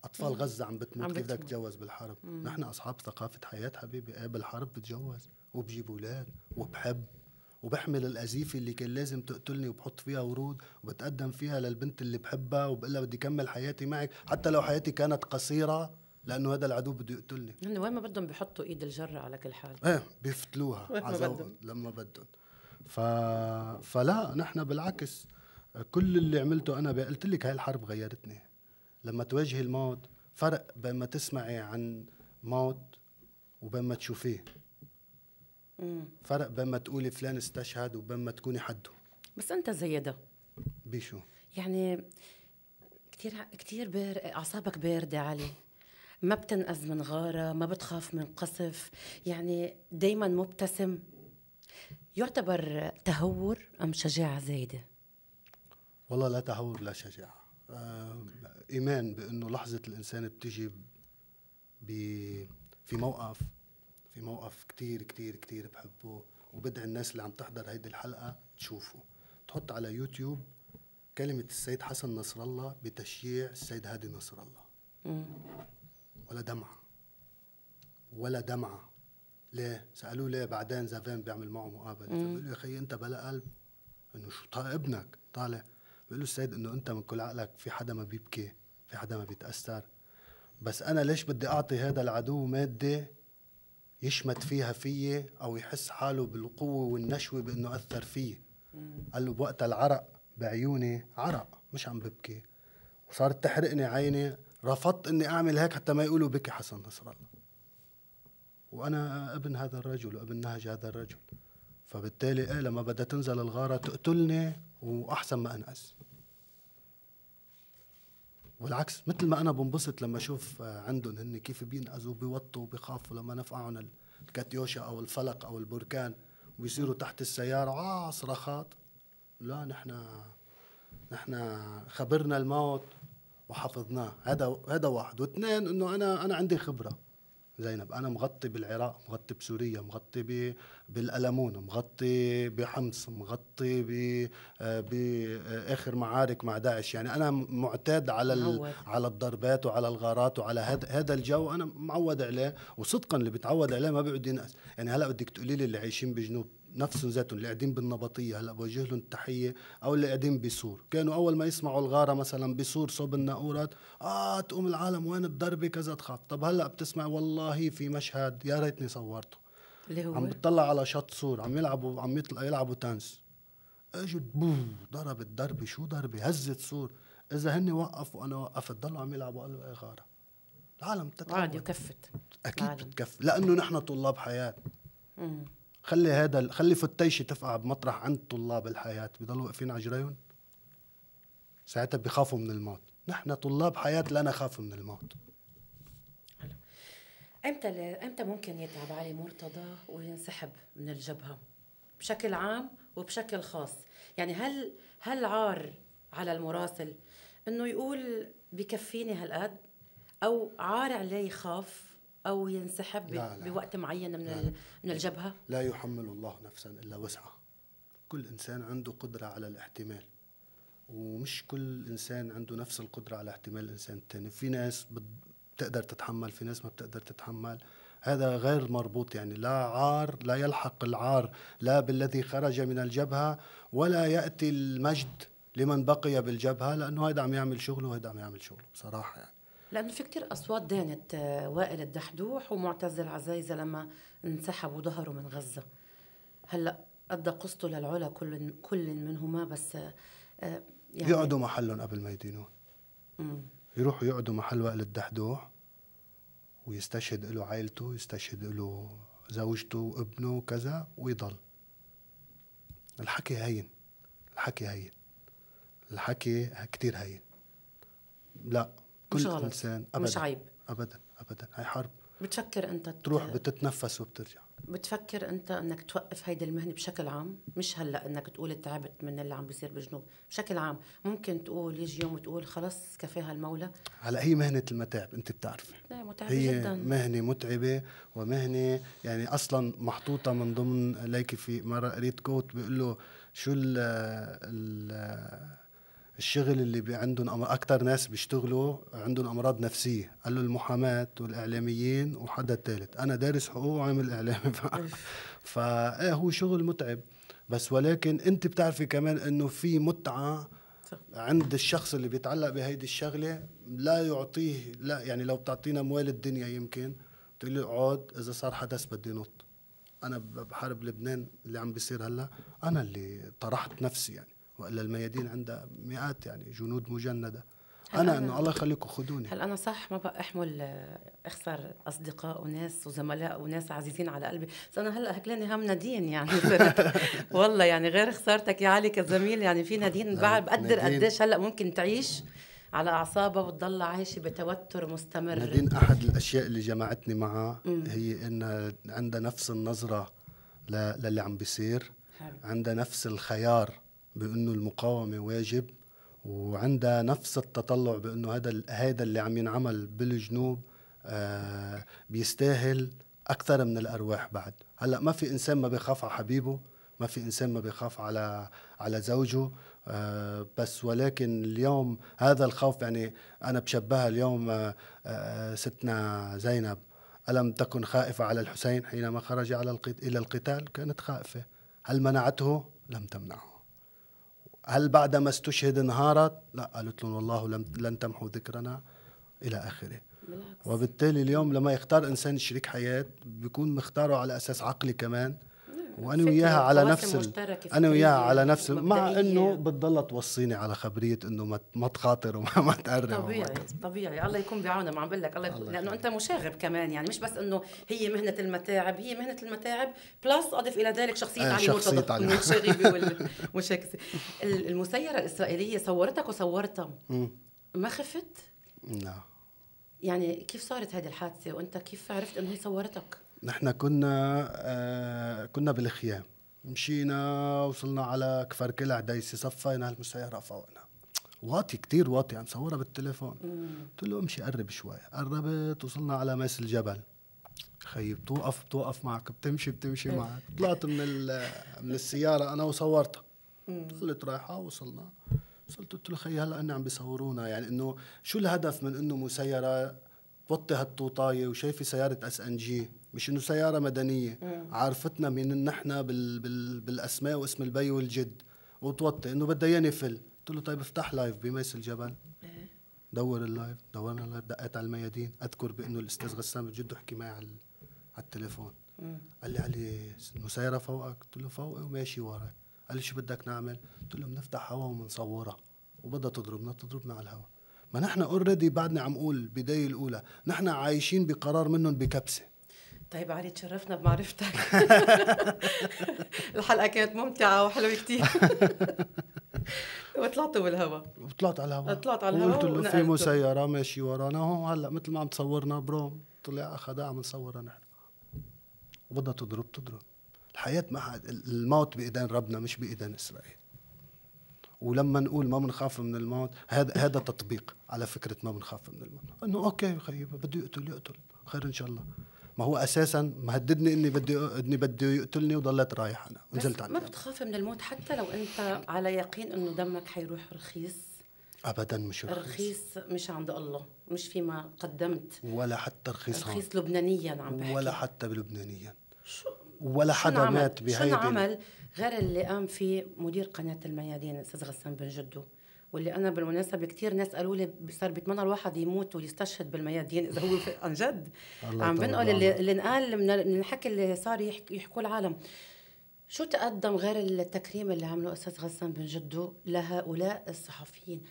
اطفال مم. غزه عم بتموت كيف بدك تتجوز بالحرب مم. نحن اصحاب ثقافه حياه حبيبي ايه بالحرب بتجوز وبجيب اولاد وبحب وبحمل القذيفه اللي كان لازم تقتلني وبحط فيها ورود وبتقدم فيها للبنت اللي بحبها وبقول لها بدي كمل حياتي معك حتى لو حياتي كانت قصيره لانه هذا العدو بده يقتلني هن وين ما بدهم بحطوا ايد الجره على كل حال ايه بيفتلوها عزوهم لما بدهم ف... فلا نحن بالعكس كل اللي عملته انا قلت لك هاي الحرب غيرتني لما تواجهي الموت فرق بين ما تسمعي عن موت وبين ما تشوفيه فرق بين ما تقولي فلان استشهد وبين ما تكوني حده بس انت زيدة بشو يعني كثير كثير بير... اعصابك بارده علي ما بتنقذ من غاره ما بتخاف من قصف يعني دايما مبتسم يعتبر تهور ام شجاعه زايده والله لا تهور لا شجاعه آه، ايمان بانه لحظه الانسان بتجي في موقف في موقف كتير كتير كتير بحبه وبدعي الناس اللي عم تحضر هيدي الحلقه تشوفه تحط على يوتيوب كلمة السيد حسن نصر الله بتشييع السيد هادي نصر الله ولا دمعة ولا دمعة ليه؟ سألوه ليه بعدين زافين بيعمل معه مقابلة فبقول له يا أخي أنت بلا قلب إنه شو طالع ابنك طالع بقول له السيد إنه أنت من كل عقلك في حدا ما بيبكي في حدا ما بيتأثر بس أنا ليش بدي أعطي هذا العدو مادة يشمت فيها فيي أو يحس حاله بالقوة والنشوة بإنه أثر فيي قال له بوقت العرق بعيوني عرق مش عم ببكي وصارت تحرقني عيني رفضت اني اعمل هيك حتى ما يقولوا بك حسن نصر الله وانا ابن هذا الرجل وابن نهج هذا الرجل فبالتالي إيه لما بدها تنزل الغارة تقتلني وأحسن ما أنقز والعكس مثل ما أنا بنبسط لما أشوف آه، عندهم هن كيف بينقزوا بيوطوا وبيخافوا لما نفقعهم الكاتيوشا أو الفلق أو البركان ويصيروا تحت السيارة آه صرخات لا نحن نحن خبرنا الموت وحفظناه هذا هذا واحد واثنين انه انا انا عندي خبره زينب انا مغطي بالعراق مغطي بسوريا مغطي ب... بالالمون مغطي بحمص مغطي ب... باخر معارك مع داعش يعني انا معتاد على ال... على الضربات وعلى الغارات وعلى هذا هذا الجو انا معود عليه وصدقا اللي بتعود عليه ما بيعود ينقص يعني هلا بدك تقولي لي اللي عايشين بجنوب نفس ذاتهم اللي قاعدين بالنبطيه هلا بوجه لهم التحيه او اللي قاعدين بسور كانوا اول ما يسمعوا الغاره مثلا بسور صوب الناقورات اه تقوم العالم وين الضربه كذا تخاف طب هلا بتسمع والله في مشهد يا ريتني صورته اللي هو عم بتطلع على شط سور عم يلعبوا عم يطلع يلعبوا تنس اجوا بوف ضربت ضربه شو ضربه هزت سور اذا هن وقفوا انا وقفت ضلوا عم يلعبوا قالوا اي غاره العالم بتتعود عادي وكفت اكيد بتكفي لانه نحن طلاب حياه مم. خلي هذا خلي فتيشه تفقع بمطرح عند طلاب الحياه بضلوا واقفين على جريون ساعتها بخافوا من الموت نحن طلاب حياه لا نخاف من الموت امتى امتى ممكن يتعب علي مرتضى وينسحب من الجبهه بشكل عام وبشكل خاص يعني هل هل عار على المراسل انه يقول بكفيني هالقد او عار عليه يخاف او ينسحب لا لا بوقت معين من لا من الجبهه لا يحمل الله نفسا الا وسعها كل انسان عنده قدره على الاحتمال ومش كل انسان عنده نفس القدره على احتمال الانسان الثاني في ناس بتقدر تتحمل في ناس ما بتقدر تتحمل هذا غير مربوط يعني لا عار لا يلحق العار لا بالذي خرج من الجبهه ولا ياتي المجد لمن بقي بالجبهه لانه هيدا عم يعمل شغله وهيدا عم يعمل شغله بصراحه يعني لانه في كتير اصوات دانت آه، وائل الدحدوح ومعتز العزايزه لما انسحبوا وظهروا من غزه هلا ادى قصته للعلا كل كل منهما بس آه، آه، يعني يقعدوا محلهم قبل ما يدينون يروحوا يقعدوا محل وائل الدحدوح ويستشهد له عائلته يستشهد له زوجته وابنه وكذا ويضل الحكي هين الحكي هين الحكي كتير هين لا كل غلط. انسان ابدا مش عيب ابدا ابدا هي حرب بتفكر انت تروح بتتنفس وبترجع بتفكر انت انك توقف هيدي المهنه بشكل عام مش هلا انك تقول تعبت من اللي عم بيصير بالجنوب بشكل عام ممكن تقول يجي يوم وتقول خلص كفاها المولى هلا هي مهنه المتاعب انت بتعرفي لا متعبه هي جدا مهنه متعبه ومهنه يعني اصلا محطوطه من ضمن ليكي في مره قريت كوت بيقول له شو ال ال الشغل اللي بي عندهم اكثر ناس بيشتغلوا عندهم امراض نفسيه قالوا المحاماة والاعلاميين وحدا ثالث انا دارس حقوق وعامل اعلام إيه هو شغل متعب بس ولكن انت بتعرفي كمان انه في متعه عند الشخص اللي بيتعلق بهيدي الشغله لا يعطيه لا يعني لو بتعطينا اموال الدنيا يمكن بتقول لي اقعد اذا صار حدث بدي نط انا بحرب لبنان اللي عم بيصير هلا انا اللي طرحت نفسي يعني والا الميادين عندها مئات يعني جنود مجنده انا انه الله يخليكم خذوني هل انا صح ما بقى احمل آه، اخسر اصدقاء وناس وزملاء وناس عزيزين على قلبي بس انا هلا هكلاني هم نادين يعني والله يعني غير خسارتك يا علي كزميل يعني في نادين بعد بقدر قديش هلا ممكن تعيش على اعصابها وتضل عايشه بتوتر مستمر نادين احد الاشياء اللي جمعتني معها هي ان عندها نفس النظره للي عم بيصير عندها نفس الخيار بانه المقاومه واجب وعندها نفس التطلع بانه هذا هذا اللي عم ينعمل بالجنوب آه بيستاهل اكثر من الارواح بعد هلا ما في انسان ما بيخاف على حبيبه ما في انسان ما بيخاف على على زوجه آه بس ولكن اليوم هذا الخوف يعني انا بشبهها اليوم آه آه ستنا زينب الم تكن خائفه على الحسين حينما خرج على الى القتال كانت خائفه هل منعته لم تمنعه هل بعد ما استشهد انهارت؟ لا قالت لهم والله لم لن تمحو ذكرنا الى اخره وبالتالي اليوم لما يختار انسان شريك حياه بيكون مختاره على اساس عقلي كمان وانا وياها على نفس انا وياها على نفس مع انه بتضلها توصيني على خبريه انه ما تخاطر وما ما تقرب طبيعي يعني. طبيعي الله يكون بعونها ما عم بقول لك الله, يكون... الله لانه انت مشاغب كمان يعني مش بس انه هي مهنه المتاعب هي مهنه المتاعب بلس اضف الى ذلك شخصيه آه علي شخصية المتشاغبه المسيره الاسرائيليه صورتك وصورتها ما خفت؟ لا نعم. يعني كيف صارت هذه الحادثه وانت كيف عرفت انه هي صورتك؟ نحن كنا آه كنا بالخيام مشينا وصلنا على كفر كلع دايسي صفينا المسيرة فوقنا واطي كتير واطي عم يعني صورها بالتليفون قلت له امشي قرب شوي قربت وصلنا على ماس الجبل خيي بتوقف بتوقف معك بتمشي بتمشي معك طلعت من من السيارة أنا وصورتها قلت رايحة وصلنا وصلت قلت له خيي هلا أني عم بيصورونا يعني إنه شو الهدف من إنه مسيرة توطي هالطوطاية وشايفة سيارة اس ان جي مش انه سياره مدنيه مم. عرفتنا من نحن بال بال بالاسماء واسم البي والجد وتوطي انه بدها اياني فل قلت له طيب افتح لايف بميس الجبل إيه. دور اللايف دورنا اللايف دقيت على الميادين اذكر بانه الاستاذ غسان جده حكي معي على على التليفون قال لي علي انه سياره فوقك قلت له فوقي وماشي وراي قال لي شو بدك نعمل قلت له بنفتح هوا وبنصورها وبدها تضربنا تضربنا على الهوا ما نحن اوريدي بعدني عم اقول البدايه الاولى نحن عايشين بقرار منهم بكبسه طيب علي تشرفنا بمعرفتك الحلقه كانت ممتعه وحلوه كثير وطلعتوا بالهواء وطلعت على الهواء طلعت على الهواء قلت له في مسيره ماشي ورانا هون هلا مثل ما عم تصورنا بروم طلع اخذها عم نصورها نحن وبدها تضرب تضرب الحياه ما حد الموت بايدين ربنا مش بايدين اسرائيل ولما نقول ما بنخاف من الموت هذا هذا تطبيق على فكره ما بنخاف من الموت انه اوكي خيي بده يقتل يقتل خير ان شاء الله ما هو اساسا مهددني اني بدي اني بده يقتلني وضليت رايح انا ونزلت على ما بتخاف من الموت حتى لو انت على يقين انه دمك حيروح رخيص ابدا مش رخيص رخيص مش عند الله مش فيما قدمت ولا حتى رخيص رخيص لبنانيا عم بحكي ولا حتى بلبنانيا شو ولا حدا مات بهيدي شو عمل غير اللي قام فيه مدير قناه الميادين استاذ غسان بن جدو واللي انا بالمناسبه كثير ناس قالوا لي صار بيتمنى الواحد يموت ويستشهد بالميادين اذا هو عن جد عم بنقل اللي, اللي انقال من الحكي اللي صار يحكوا العالم شو تقدم غير التكريم اللي عمله استاذ غسان بن جدو لهؤلاء الصحفيين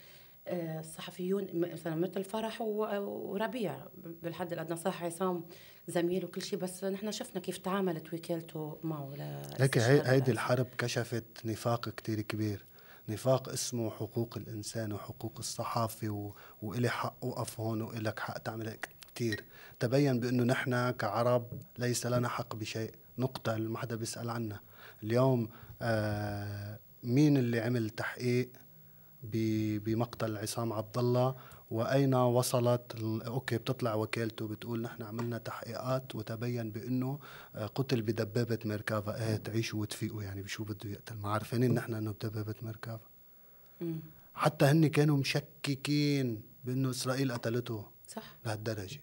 آه، الصحفيون مثلا مثل فرح وربيع بالحد الادنى صح عصام زميل وكل شيء بس نحن شفنا كيف تعاملت وكالته معه لكن هيدي الحرب كشفت نفاق كتير كبير نفاق اسمه حقوق الانسان وحقوق الصحافه و... والي حق اوقف هون والك حق تعمل كثير تبين بانه نحن كعرب ليس لنا حق بشيء نقتل ما حدا بيسال عنا اليوم آه مين اللي عمل تحقيق بمقتل عصام عبد الله واين وصلت اوكي بتطلع وكالته بتقول نحن عملنا تحقيقات وتبين بانه آه، قتل بدبابه ميركافا ايه تعيشوا وتفيقوا يعني بشو بده يقتل ما عارفين نحن انه بدبابه ميركافا حتى هن كانوا مشككين بانه اسرائيل قتلته صح لهالدرجه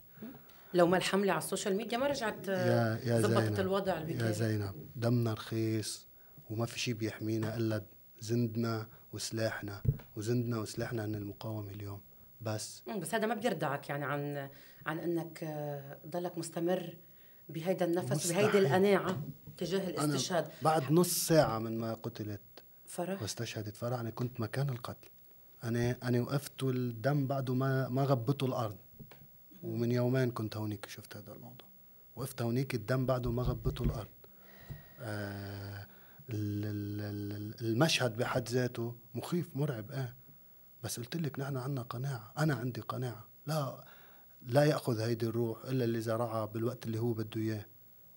لو ما الحملة على السوشيال ميديا ما رجعت آه، يا يا زبطت الوضع يا زينب دمنا رخيص وما في شيء بيحمينا الا زندنا وسلاحنا وزندنا وسلاحنا عن المقاومة اليوم بس بس هذا ما بيردعك يعني عن عن انك آه، ضلك مستمر بهيدا النفس وبهيدي القناعه تجاه الاستشهاد أنا بعد نص ساعه من ما قتلت فرح واستشهدت فرح انا كنت مكان القتل انا انا وقفت والدم بعده ما ما غبته الارض ومن يومين كنت هونيك شفت هذا الموضوع وقفت هونيك الدم بعده ما غبته الارض آه المشهد بحد ذاته مخيف مرعب اه بس قلت لك نحن عندنا قناعه انا عندي قناعه لا لا ياخذ هيدي الروح الا اللي زرعها بالوقت اللي هو بده اياه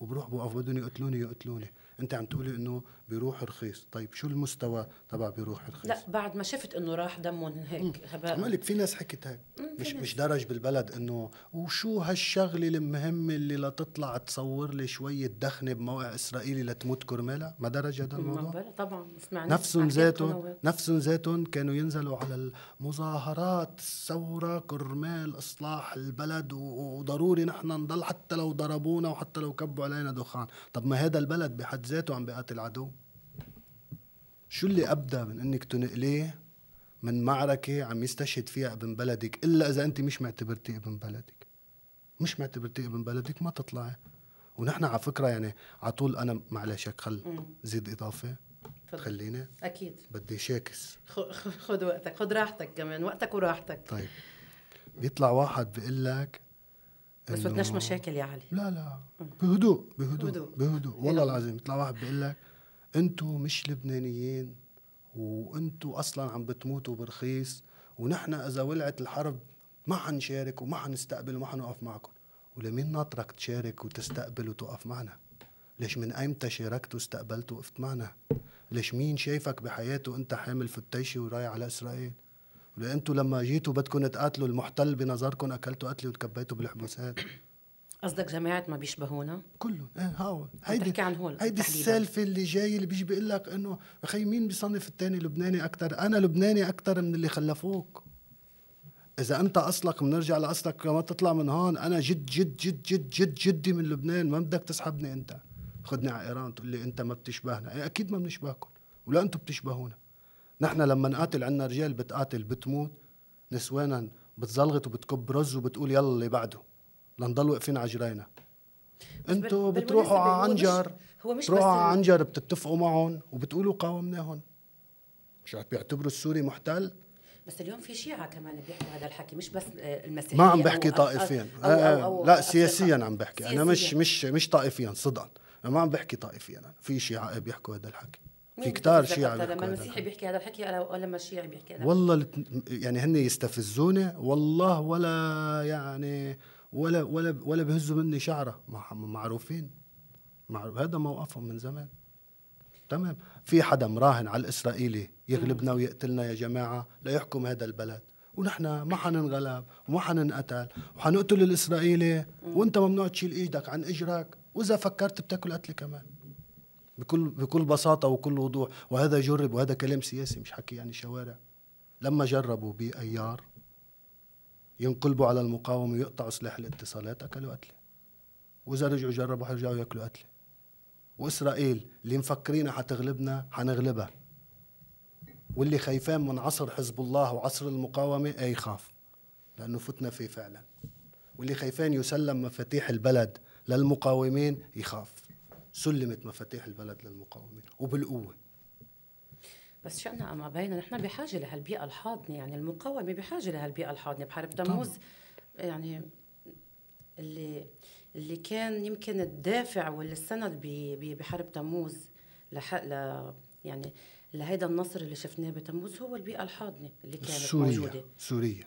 وبروح بوقف بدهم يقتلوني يقتلوني انت عم تقولي انه بيروح رخيص طيب شو المستوى تبع بيروح رخيص لا بعد ما شفت انه راح دمهم هيك هباء طيب، في ناس حكت هيك مش ناس. مش درج بالبلد انه وشو هالشغله المهمه اللي لتطلع تصور لي شويه دخنه بموقع اسرائيلي لتموت كرمالها ما درج هذا الموضوع طبعا سمعنا نفسهم ذاتهم نفسهم ذاتهم كانوا ينزلوا على المظاهرات الثوره كرمال اصلاح البلد وضروري نحن نضل حتى لو ضربونا وحتى لو كبوا علينا دخان طب ما هذا البلد بحد ذاته عم بيقاتل عدو شو اللي ابدى من انك تنقليه من معركه عم يستشهد فيها ابن بلدك الا اذا انت مش معتبرتي ابن بلدك مش معتبرتي ابن بلدك ما تطلعي ونحن على فكره يعني على طول انا معلش هيك خل زيد اضافه خلينا اكيد بدي شاكس خذ وقتك خذ راحتك كمان وقتك وراحتك طيب بيطلع واحد بيقول لك بس بدناش مشاكل يا علي لا لا بهدوء بهدوء بهدوء, بهدوء. والله العظيم بيطلع واحد بيقول لك انتو مش لبنانيين وانتو اصلا عم بتموتوا برخيص ونحن اذا ولعت الحرب ما حنشارك وما حنستقبل وما حنوقف معكم ولمين ناطرك تشارك وتستقبل وتوقف معنا ليش من ايمتى شاركت واستقبلت وقفت معنا ليش مين شايفك بحياته انت حامل فتيشي ورايح على اسرائيل ولا انتوا لما جيتوا بدكم تقاتلوا المحتل بنظركم اكلتوا قتله وتكبيتوا بالحبوسات قصدك جماعة ما بيشبهونا؟ كلهم ايه هاو هيدي بتحكي عن هول هيدي السالفة اللي جاي اللي بيجي بيقول لك انه اخي مين بيصنف الثاني لبناني أكثر؟ أنا لبناني أكثر من اللي خلفوك إذا أنت أصلك بنرجع لأصلك ما تطلع من هون أنا جد جد جد جد جد جدي من لبنان ما بدك تسحبني أنت خدني على إيران تقول لي أنت ما بتشبهنا إيه أكيد ما بنشبهكم ولا أنتم بتشبهونا نحن لما نقاتل عنا رجال بتقاتل بتموت نسوانا بتزلغط وبتكب رز وبتقول يلا اللي بعده لنضل واقفين على جرينا انتوا بتروحوا على عنجر هو مش بتروحوا على عنجر بتتفقوا معهم وبتقولوا قاومناهم مش عم بيعتبروا السوري محتل بس اليوم في شيعة كمان بيحكوا هذا الحكي مش بس المسيحيين ما عم بحكي طائفيا آه، لا سياسيا عم بحكي سياسياً. انا مش مش مش طائفيا صدقا انا ما عم بحكي طائفيا انا في شيعة بيحكوا هذا الحكي في كتار شيعة لما طيب، المسيحي بيحكي هذا الحكي ولا لما الشيعي بيحكي هذا والله يعني هن يستفزوني والله ولا يعني ولا ولا ولا بهزوا مني شعره معروفين معروف هذا موقفهم من زمان تمام في حدا مراهن على الاسرائيلي يغلبنا ويقتلنا يا جماعه ليحكم هذا البلد ونحن ما حننغلب وما حننقتل وحنقتل الاسرائيلي وانت ممنوع تشيل ايدك عن اجرك واذا فكرت بتاكل قتله كمان بكل بكل بساطه وكل وضوح وهذا جرب وهذا كلام سياسي مش حكي يعني شوارع لما جربوا بايار ينقلبوا على المقاومه ويقطعوا سلاح الاتصالات اكلوا قتله واذا رجعوا جربوا حرجعوا ياكلوا قتله واسرائيل اللي مفكرين حتغلبنا حنغلبها واللي خايفان من عصر حزب الله وعصر المقاومه اي خاف لانه فتنا فيه فعلا واللي خايفان يسلم مفاتيح البلد للمقاومين يخاف سلمت مفاتيح البلد للمقاومين وبالقوه بس شأنها أما بينا نحن بحاجة لهالبيئة الحاضنة يعني المقاومة بحاجة لهالبيئة الحاضنة بحرب تموز يعني اللي اللي كان يمكن الدافع واللي السند بحرب تموز لحق ل يعني لهيدا النصر اللي شفناه بتموز هو البيئة الحاضنة اللي كانت سوريا موجودة سوريا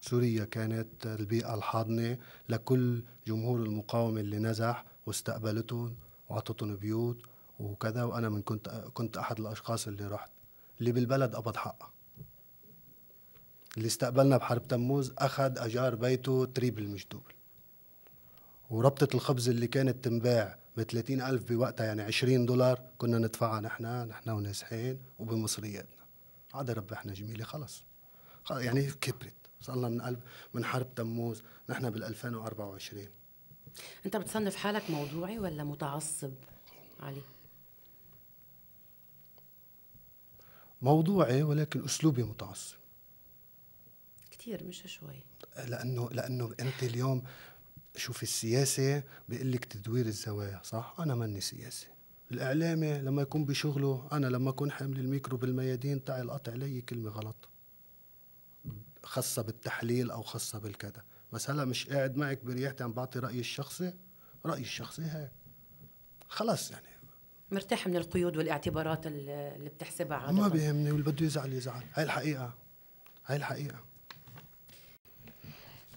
سوريا كانت البيئة الحاضنة لكل جمهور المقاومة اللي نزح واستقبلتهم وعطتهم بيوت وكذا وانا من كنت كنت احد الاشخاص اللي رحت اللي بالبلد قبض حقها اللي استقبلنا بحرب تموز اخذ اجار بيته تريبل مش دوبل وربطة الخبز اللي كانت تنباع ب ألف بوقتها يعني 20 دولار كنا ندفعها نحن نحن ونازحين وبمصرياتنا عاد ربحنا جميلة خلص يعني كبرت صلنا من قلب من حرب تموز نحن بال 2024 انت بتصنف حالك موضوعي ولا متعصب علي موضوعي إيه؟ ولكن اسلوبي متعصب كثير مش شوي لانه لانه انت اليوم شوف السياسه بيقول لك تدوير الزوايا صح انا ماني سياسي الاعلامي لما يكون بشغله انا لما اكون حامل الميكرو بالميادين تعي القطع علي كلمه غلط خاصه بالتحليل او خاصه بالكذا بس هلا مش قاعد معك بريحتي عم بعطي رايي الشخصي رايي الشخصي هيك خلاص يعني مرتاح من القيود والاعتبارات اللي بتحسبها عادة ما بيهمني واللي بده يزعل يزعل هاي الحقيقة هاي الحقيقة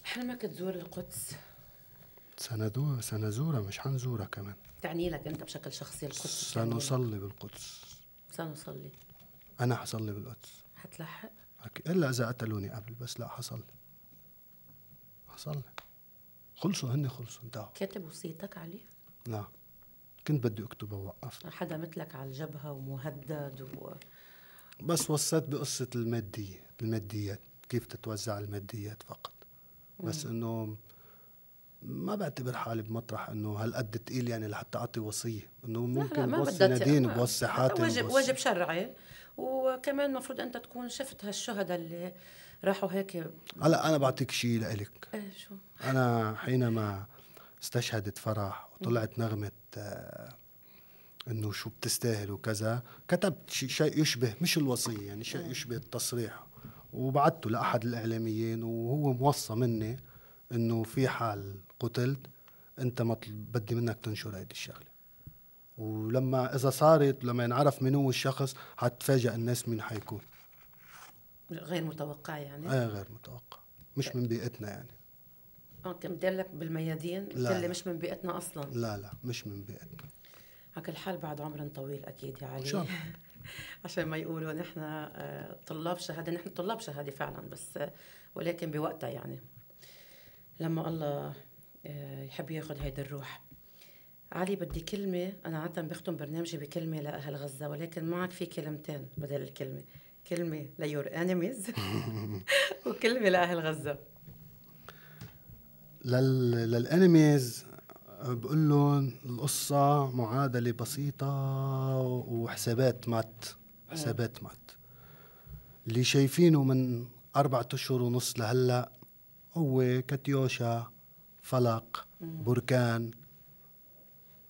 حلمك تزور القدس سندوها سنزورها مش حنزورها كمان تعني لك انت بشكل شخصي القدس سنصلي بالقدس سنصلي انا حصلي بالقدس حتلحق الا اذا قتلوني قبل بس لا حصلي حصلي خلصوا هن خلصوا انتهوا كاتب وصيتك عليه؟ لا كنت بدي اكتب ووقف حدا مثلك على الجبهه ومهدد و... بس وصلت بقصه الماديه الماديات كيف تتوزع الماديات فقط بس انه ما بعتبر حالي بمطرح انه هالقد تقيل يعني لحتى اعطي وصيه انه ممكن بوصي نادين بوصي حاتم واجب واجب شرعي وكمان المفروض انت تكون شفت هالشهداء اللي راحوا هيك هلا انا بعطيك شيء لإلك ايه شو انا حينما استشهدت فرح وطلعت نغمه آه، انه شو بتستاهل وكذا كتبت شيء يشبه مش الوصيه يعني شيء آه. يشبه التصريح وبعثته لاحد الاعلاميين وهو موصى مني انه في حال قتلت انت مطلب بدي منك تنشر هيدي الشغله ولما اذا صارت لما ينعرف من هو الشخص حتتفاجئ الناس مين حيكون غير متوقع يعني؟ ايه غير متوقع مش من بيئتنا يعني اه مدير لك بالميادين لا. لي مش من بيئتنا اصلا لا لا مش من بيئتنا كل الحال بعد عمر طويل اكيد يا علي شاء عشان ما يقولوا نحن آه، طلاب شهاده نحن طلاب شهاده فعلا بس آه، ولكن بوقتها يعني لما الله آه، يحب ياخذ هيدي الروح علي بدي كلمة أنا عادة بختم برنامجي بكلمة لأهل غزة ولكن معك في كلمتين بدل الكلمة كلمة ليور انيميز وكلمة لأهل غزة لل... بقول لهم القصة معادلة بسيطة وحسابات مات حسابات مات اللي شايفينه من أربعة أشهر ونص لهلأ هو كاتيوشا فلق بركان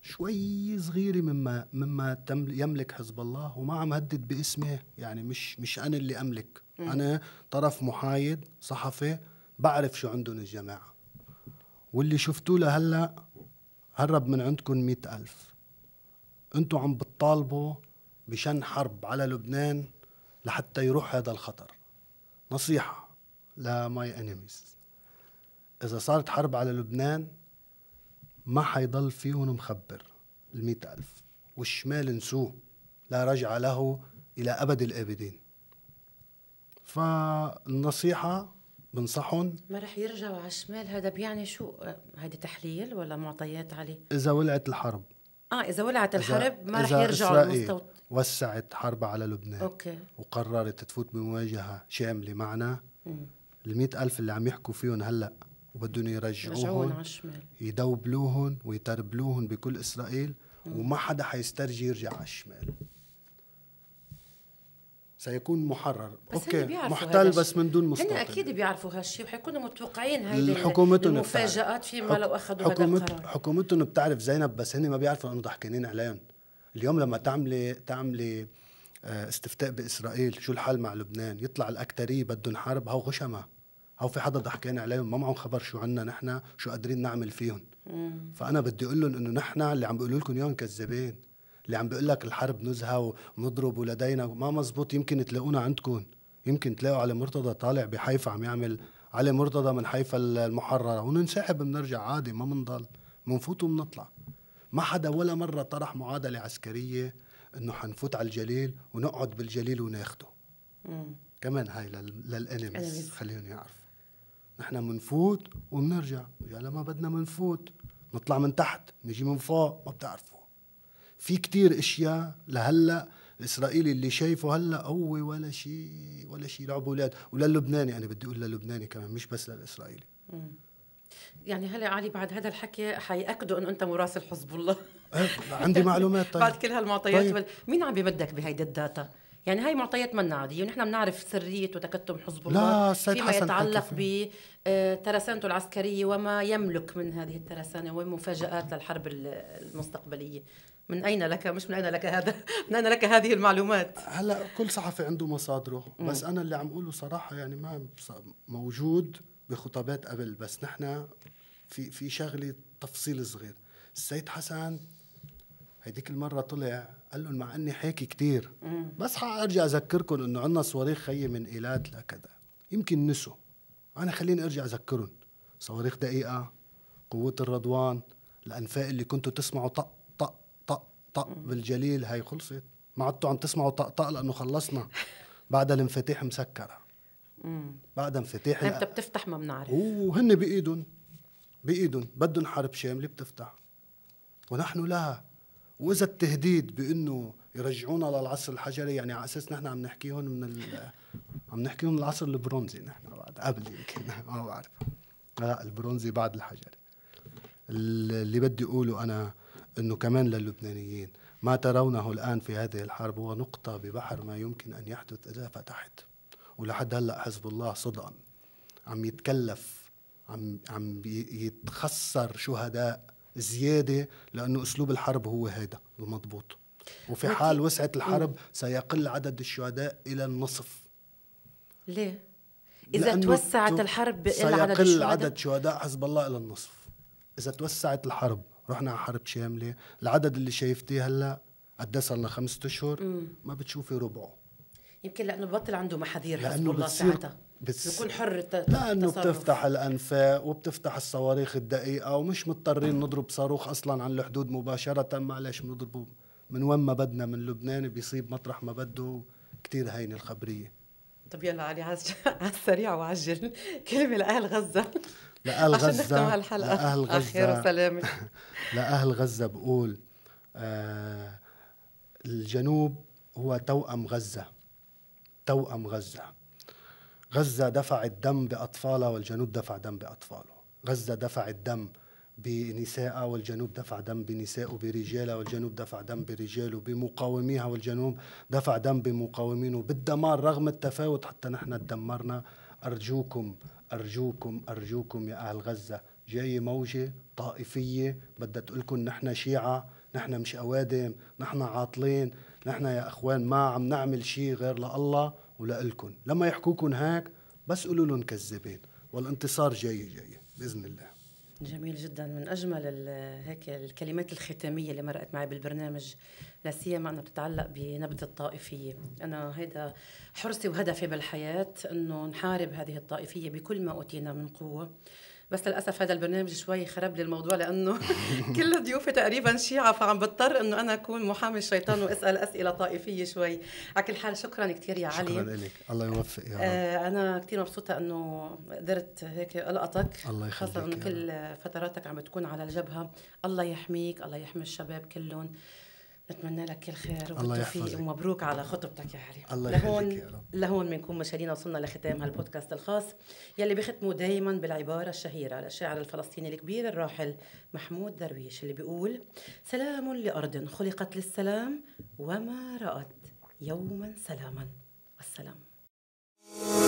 شوي صغيرة مما مما يملك حزب الله وما عم هدد باسمه يعني مش مش أنا اللي أملك أنا طرف محايد صحفي بعرف شو عندهم الجماعة واللي شفتوه لهلا هرب من عندكم مئة ألف انتو عم بتطالبوا بشن حرب على لبنان لحتى يروح هذا الخطر نصيحة لماي انيميز إذا صارت حرب على لبنان ما حيضل فيهم مخبر المئة ألف والشمال نسوه لا رجعة له إلى أبد الآبدين فالنصيحة بنصحهم ما رح يرجعوا على الشمال هذا بيعني شو هيدي تحليل ولا معطيات عليه اذا ولعت الحرب اه اذا ولعت الحرب ما رح يرجعوا المستوطنين وسعت حربها على لبنان أوكي. وقررت تفوت بمواجهة شاملة معنا ال ألف اللي عم يحكوا فيهم هلأ وبدهم يرجعوهم يدوبلوهم ويتربلوهم بكل إسرائيل مم. وما حدا حيسترجي يرجع على الشمال سيكون محرر اوكي محتل بس من دون مستوطن هن اكيد بيعرفوا هالشيء وحيكونوا متوقعين هاي المفاجات فيما لو اخذوا هذا القرار حكومتهم بتعرف زينب بس هن ما بيعرفوا انه ضحكانين عليهم اليوم لما تعملي تعملي آه، استفتاء باسرائيل شو الحال مع لبنان يطلع الاكثريه بدهم حرب هاو غشمه هاو في حدا ضحكان عليهم ما معهم خبر شو عنا نحن شو قادرين نعمل فيهم فانا بدي اقول لهم انه نحن اللي عم بيقولوا لكم اياهم كذابين اللي عم بيقول لك الحرب نزهه ونضرب ولدينا ما مزبوط يمكن تلاقونا عندكم يمكن تلاقوا علي مرتضى طالع بحيفا عم يعمل علي مرتضى من حيفا المحرره وننسحب بنرجع عادي ما بنضل بنفوت وبنطلع ما حدا ولا مره طرح معادله عسكريه انه حنفوت على الجليل ونقعد بالجليل وناخده كمان هاي للانمس خليهم يعرفوا نحن بنفوت وبنرجع يا ما بدنا بنفوت نطلع من تحت نجي من فوق ما بتعرفوا في كتير اشياء لهلا الاسرائيلي اللي شايفه هلا هو ولا شيء ولا شيء لعبوا اولاد وللبناني انا بدي اقول للبناني كمان مش بس للاسرائيلي يعني هلا علي بعد هذا الحكي حيأكدوا انه انت مراسل حزب الله إيه، عندي معلومات طيب بعد كل هالمعطيات طيب. وال... مين عم بمدك بهيدي الداتا؟ يعني هاي معطيات منا عاديه يعني ونحن بنعرف سريه وتكتم حزب الله لا فيما يتعلق بترسانته آه، العسكريه وما يملك من هذه الترسانه ومفاجات للحرب المستقبليه من أين لك مش من أين لك هذا من أين لك هذه المعلومات هلا كل صحفي عنده مصادره بس أنا اللي عم أقوله صراحة يعني ما موجود بخطابات قبل بس نحن في في شغلة تفصيل صغير السيد حسن هيديك المرة طلع قال لهم مع اني حاكي كثير بس حارجع اذكركم انه عندنا صواريخ خي من ايلات لكذا يمكن نسوا انا خليني ارجع اذكرهم صواريخ دقيقة قوة الرضوان الانفاق اللي كنتوا تسمعوا طق طق بالجليل هي خلصت ما عدتوا عم تسمعوا طقطق لانه خلصنا بعد المفاتيح مسكره بعد مفاتيح يعني انت بتفتح ما بنعرف وهن بايدهم بايدهم بدهم حرب شامله بتفتح ونحن لا واذا التهديد بانه يرجعونا للعصر الحجري يعني على اساس نحن عم نحكيهم من ال... عم نحكيهم من العصر البرونزي نحن بعد قبل يمكن ما بعرف لا البرونزي بعد الحجري اللي بدي اقوله انا أنه كمان للبنانيين ما ترونه الآن في هذه الحرب هو نقطة ببحر ما يمكن أن يحدث إذا فتحت ولحد هلأ حزب الله صدقا عم يتكلف عم عم يتخسر شهداء زيادة لأنه أسلوب الحرب هو هذا المضبوط وفي حال وسعت الحرب سيقل عدد الشهداء إلى النصف ليه؟ إذا توسعت الحرب إلى عدد الشهداء سيقل عدد شهداء حزب الله إلى النصف إذا توسعت الحرب رحنا على حرب شامله العدد اللي شايفتيه هلا قد صار لنا خمسة اشهر ما بتشوفي ربعه يمكن لانه ببطل عنده محاذير حسب الله ساعتها بس بيكون حر التصرف لانه بتفتح الانفاق وبتفتح الصواريخ الدقيقه ومش مضطرين نضرب صاروخ اصلا عن الحدود مباشره معلش بنضربه من وين ما بدنا من لبنان بيصيب مطرح ما بده كثير هينه الخبريه طب يلا علي على السريع وعجل كلمه لاهل غزه لأهل غزة عشان نختم هالحلقة لأهل غزة أخير سلامة لأهل غزة بقول آه الجنوب هو توأم غزة توأم غزة غزة دفعت دم بأطفالها والجنوب دفع دم بأطفاله غزة دفعت دم بنسائها والجنوب دفع دم بنسائه برجالها والجنوب دفع دم برجاله بمقاوميها والجنوب دفع دم بمقاومينه بالدمار رغم التفاوت حتى نحن تدمرنا أرجوكم أرجوكم أرجوكم يا أهل غزة جاي موجة طائفية بدها تقول لكم نحن شيعة نحن مش أوادم نحن عاطلين نحن يا أخوان ما عم نعمل شيء غير لله ولإلكم لما يحكوكم هيك بس قولوا لهم كذابين والانتصار جاي جاي بإذن الله جميل جدا من اجمل هيك الكلمات الختاميه اللي مرقت معي بالبرنامج لا سيما انها بتتعلق بنبذ الطائفيه، انا هيدا حرصي وهدفي بالحياه انه نحارب هذه الطائفيه بكل ما اوتينا من قوه بس للاسف هذا البرنامج شوي خرب لي الموضوع لانه كل ضيوفي تقريبا شيعه فعم بضطر انه انا اكون محامي الشيطان واسال اسئله طائفيه شوي على كل حال شكرا كثير يا شكراً علي شكرا لك الله يوفق يا رب آه انا كثير مبسوطه انه قدرت هيك القطك الله يخليك خاصه انه كل فتراتك عم بتكون على الجبهه الله يحميك الله يحمي الشباب كلهم نتمنى لك كل خير والتوفيق ومبروك على خطبتك يا حليم الله لهون لهون بنكون مشاهدينا وصلنا لختام هالبودكاست الخاص يلي بختمه دائما بالعباره الشهيره للشاعر الفلسطيني الكبير الراحل محمود درويش اللي بيقول سلام لارض خلقت للسلام وما رأت يوما سلاما والسلام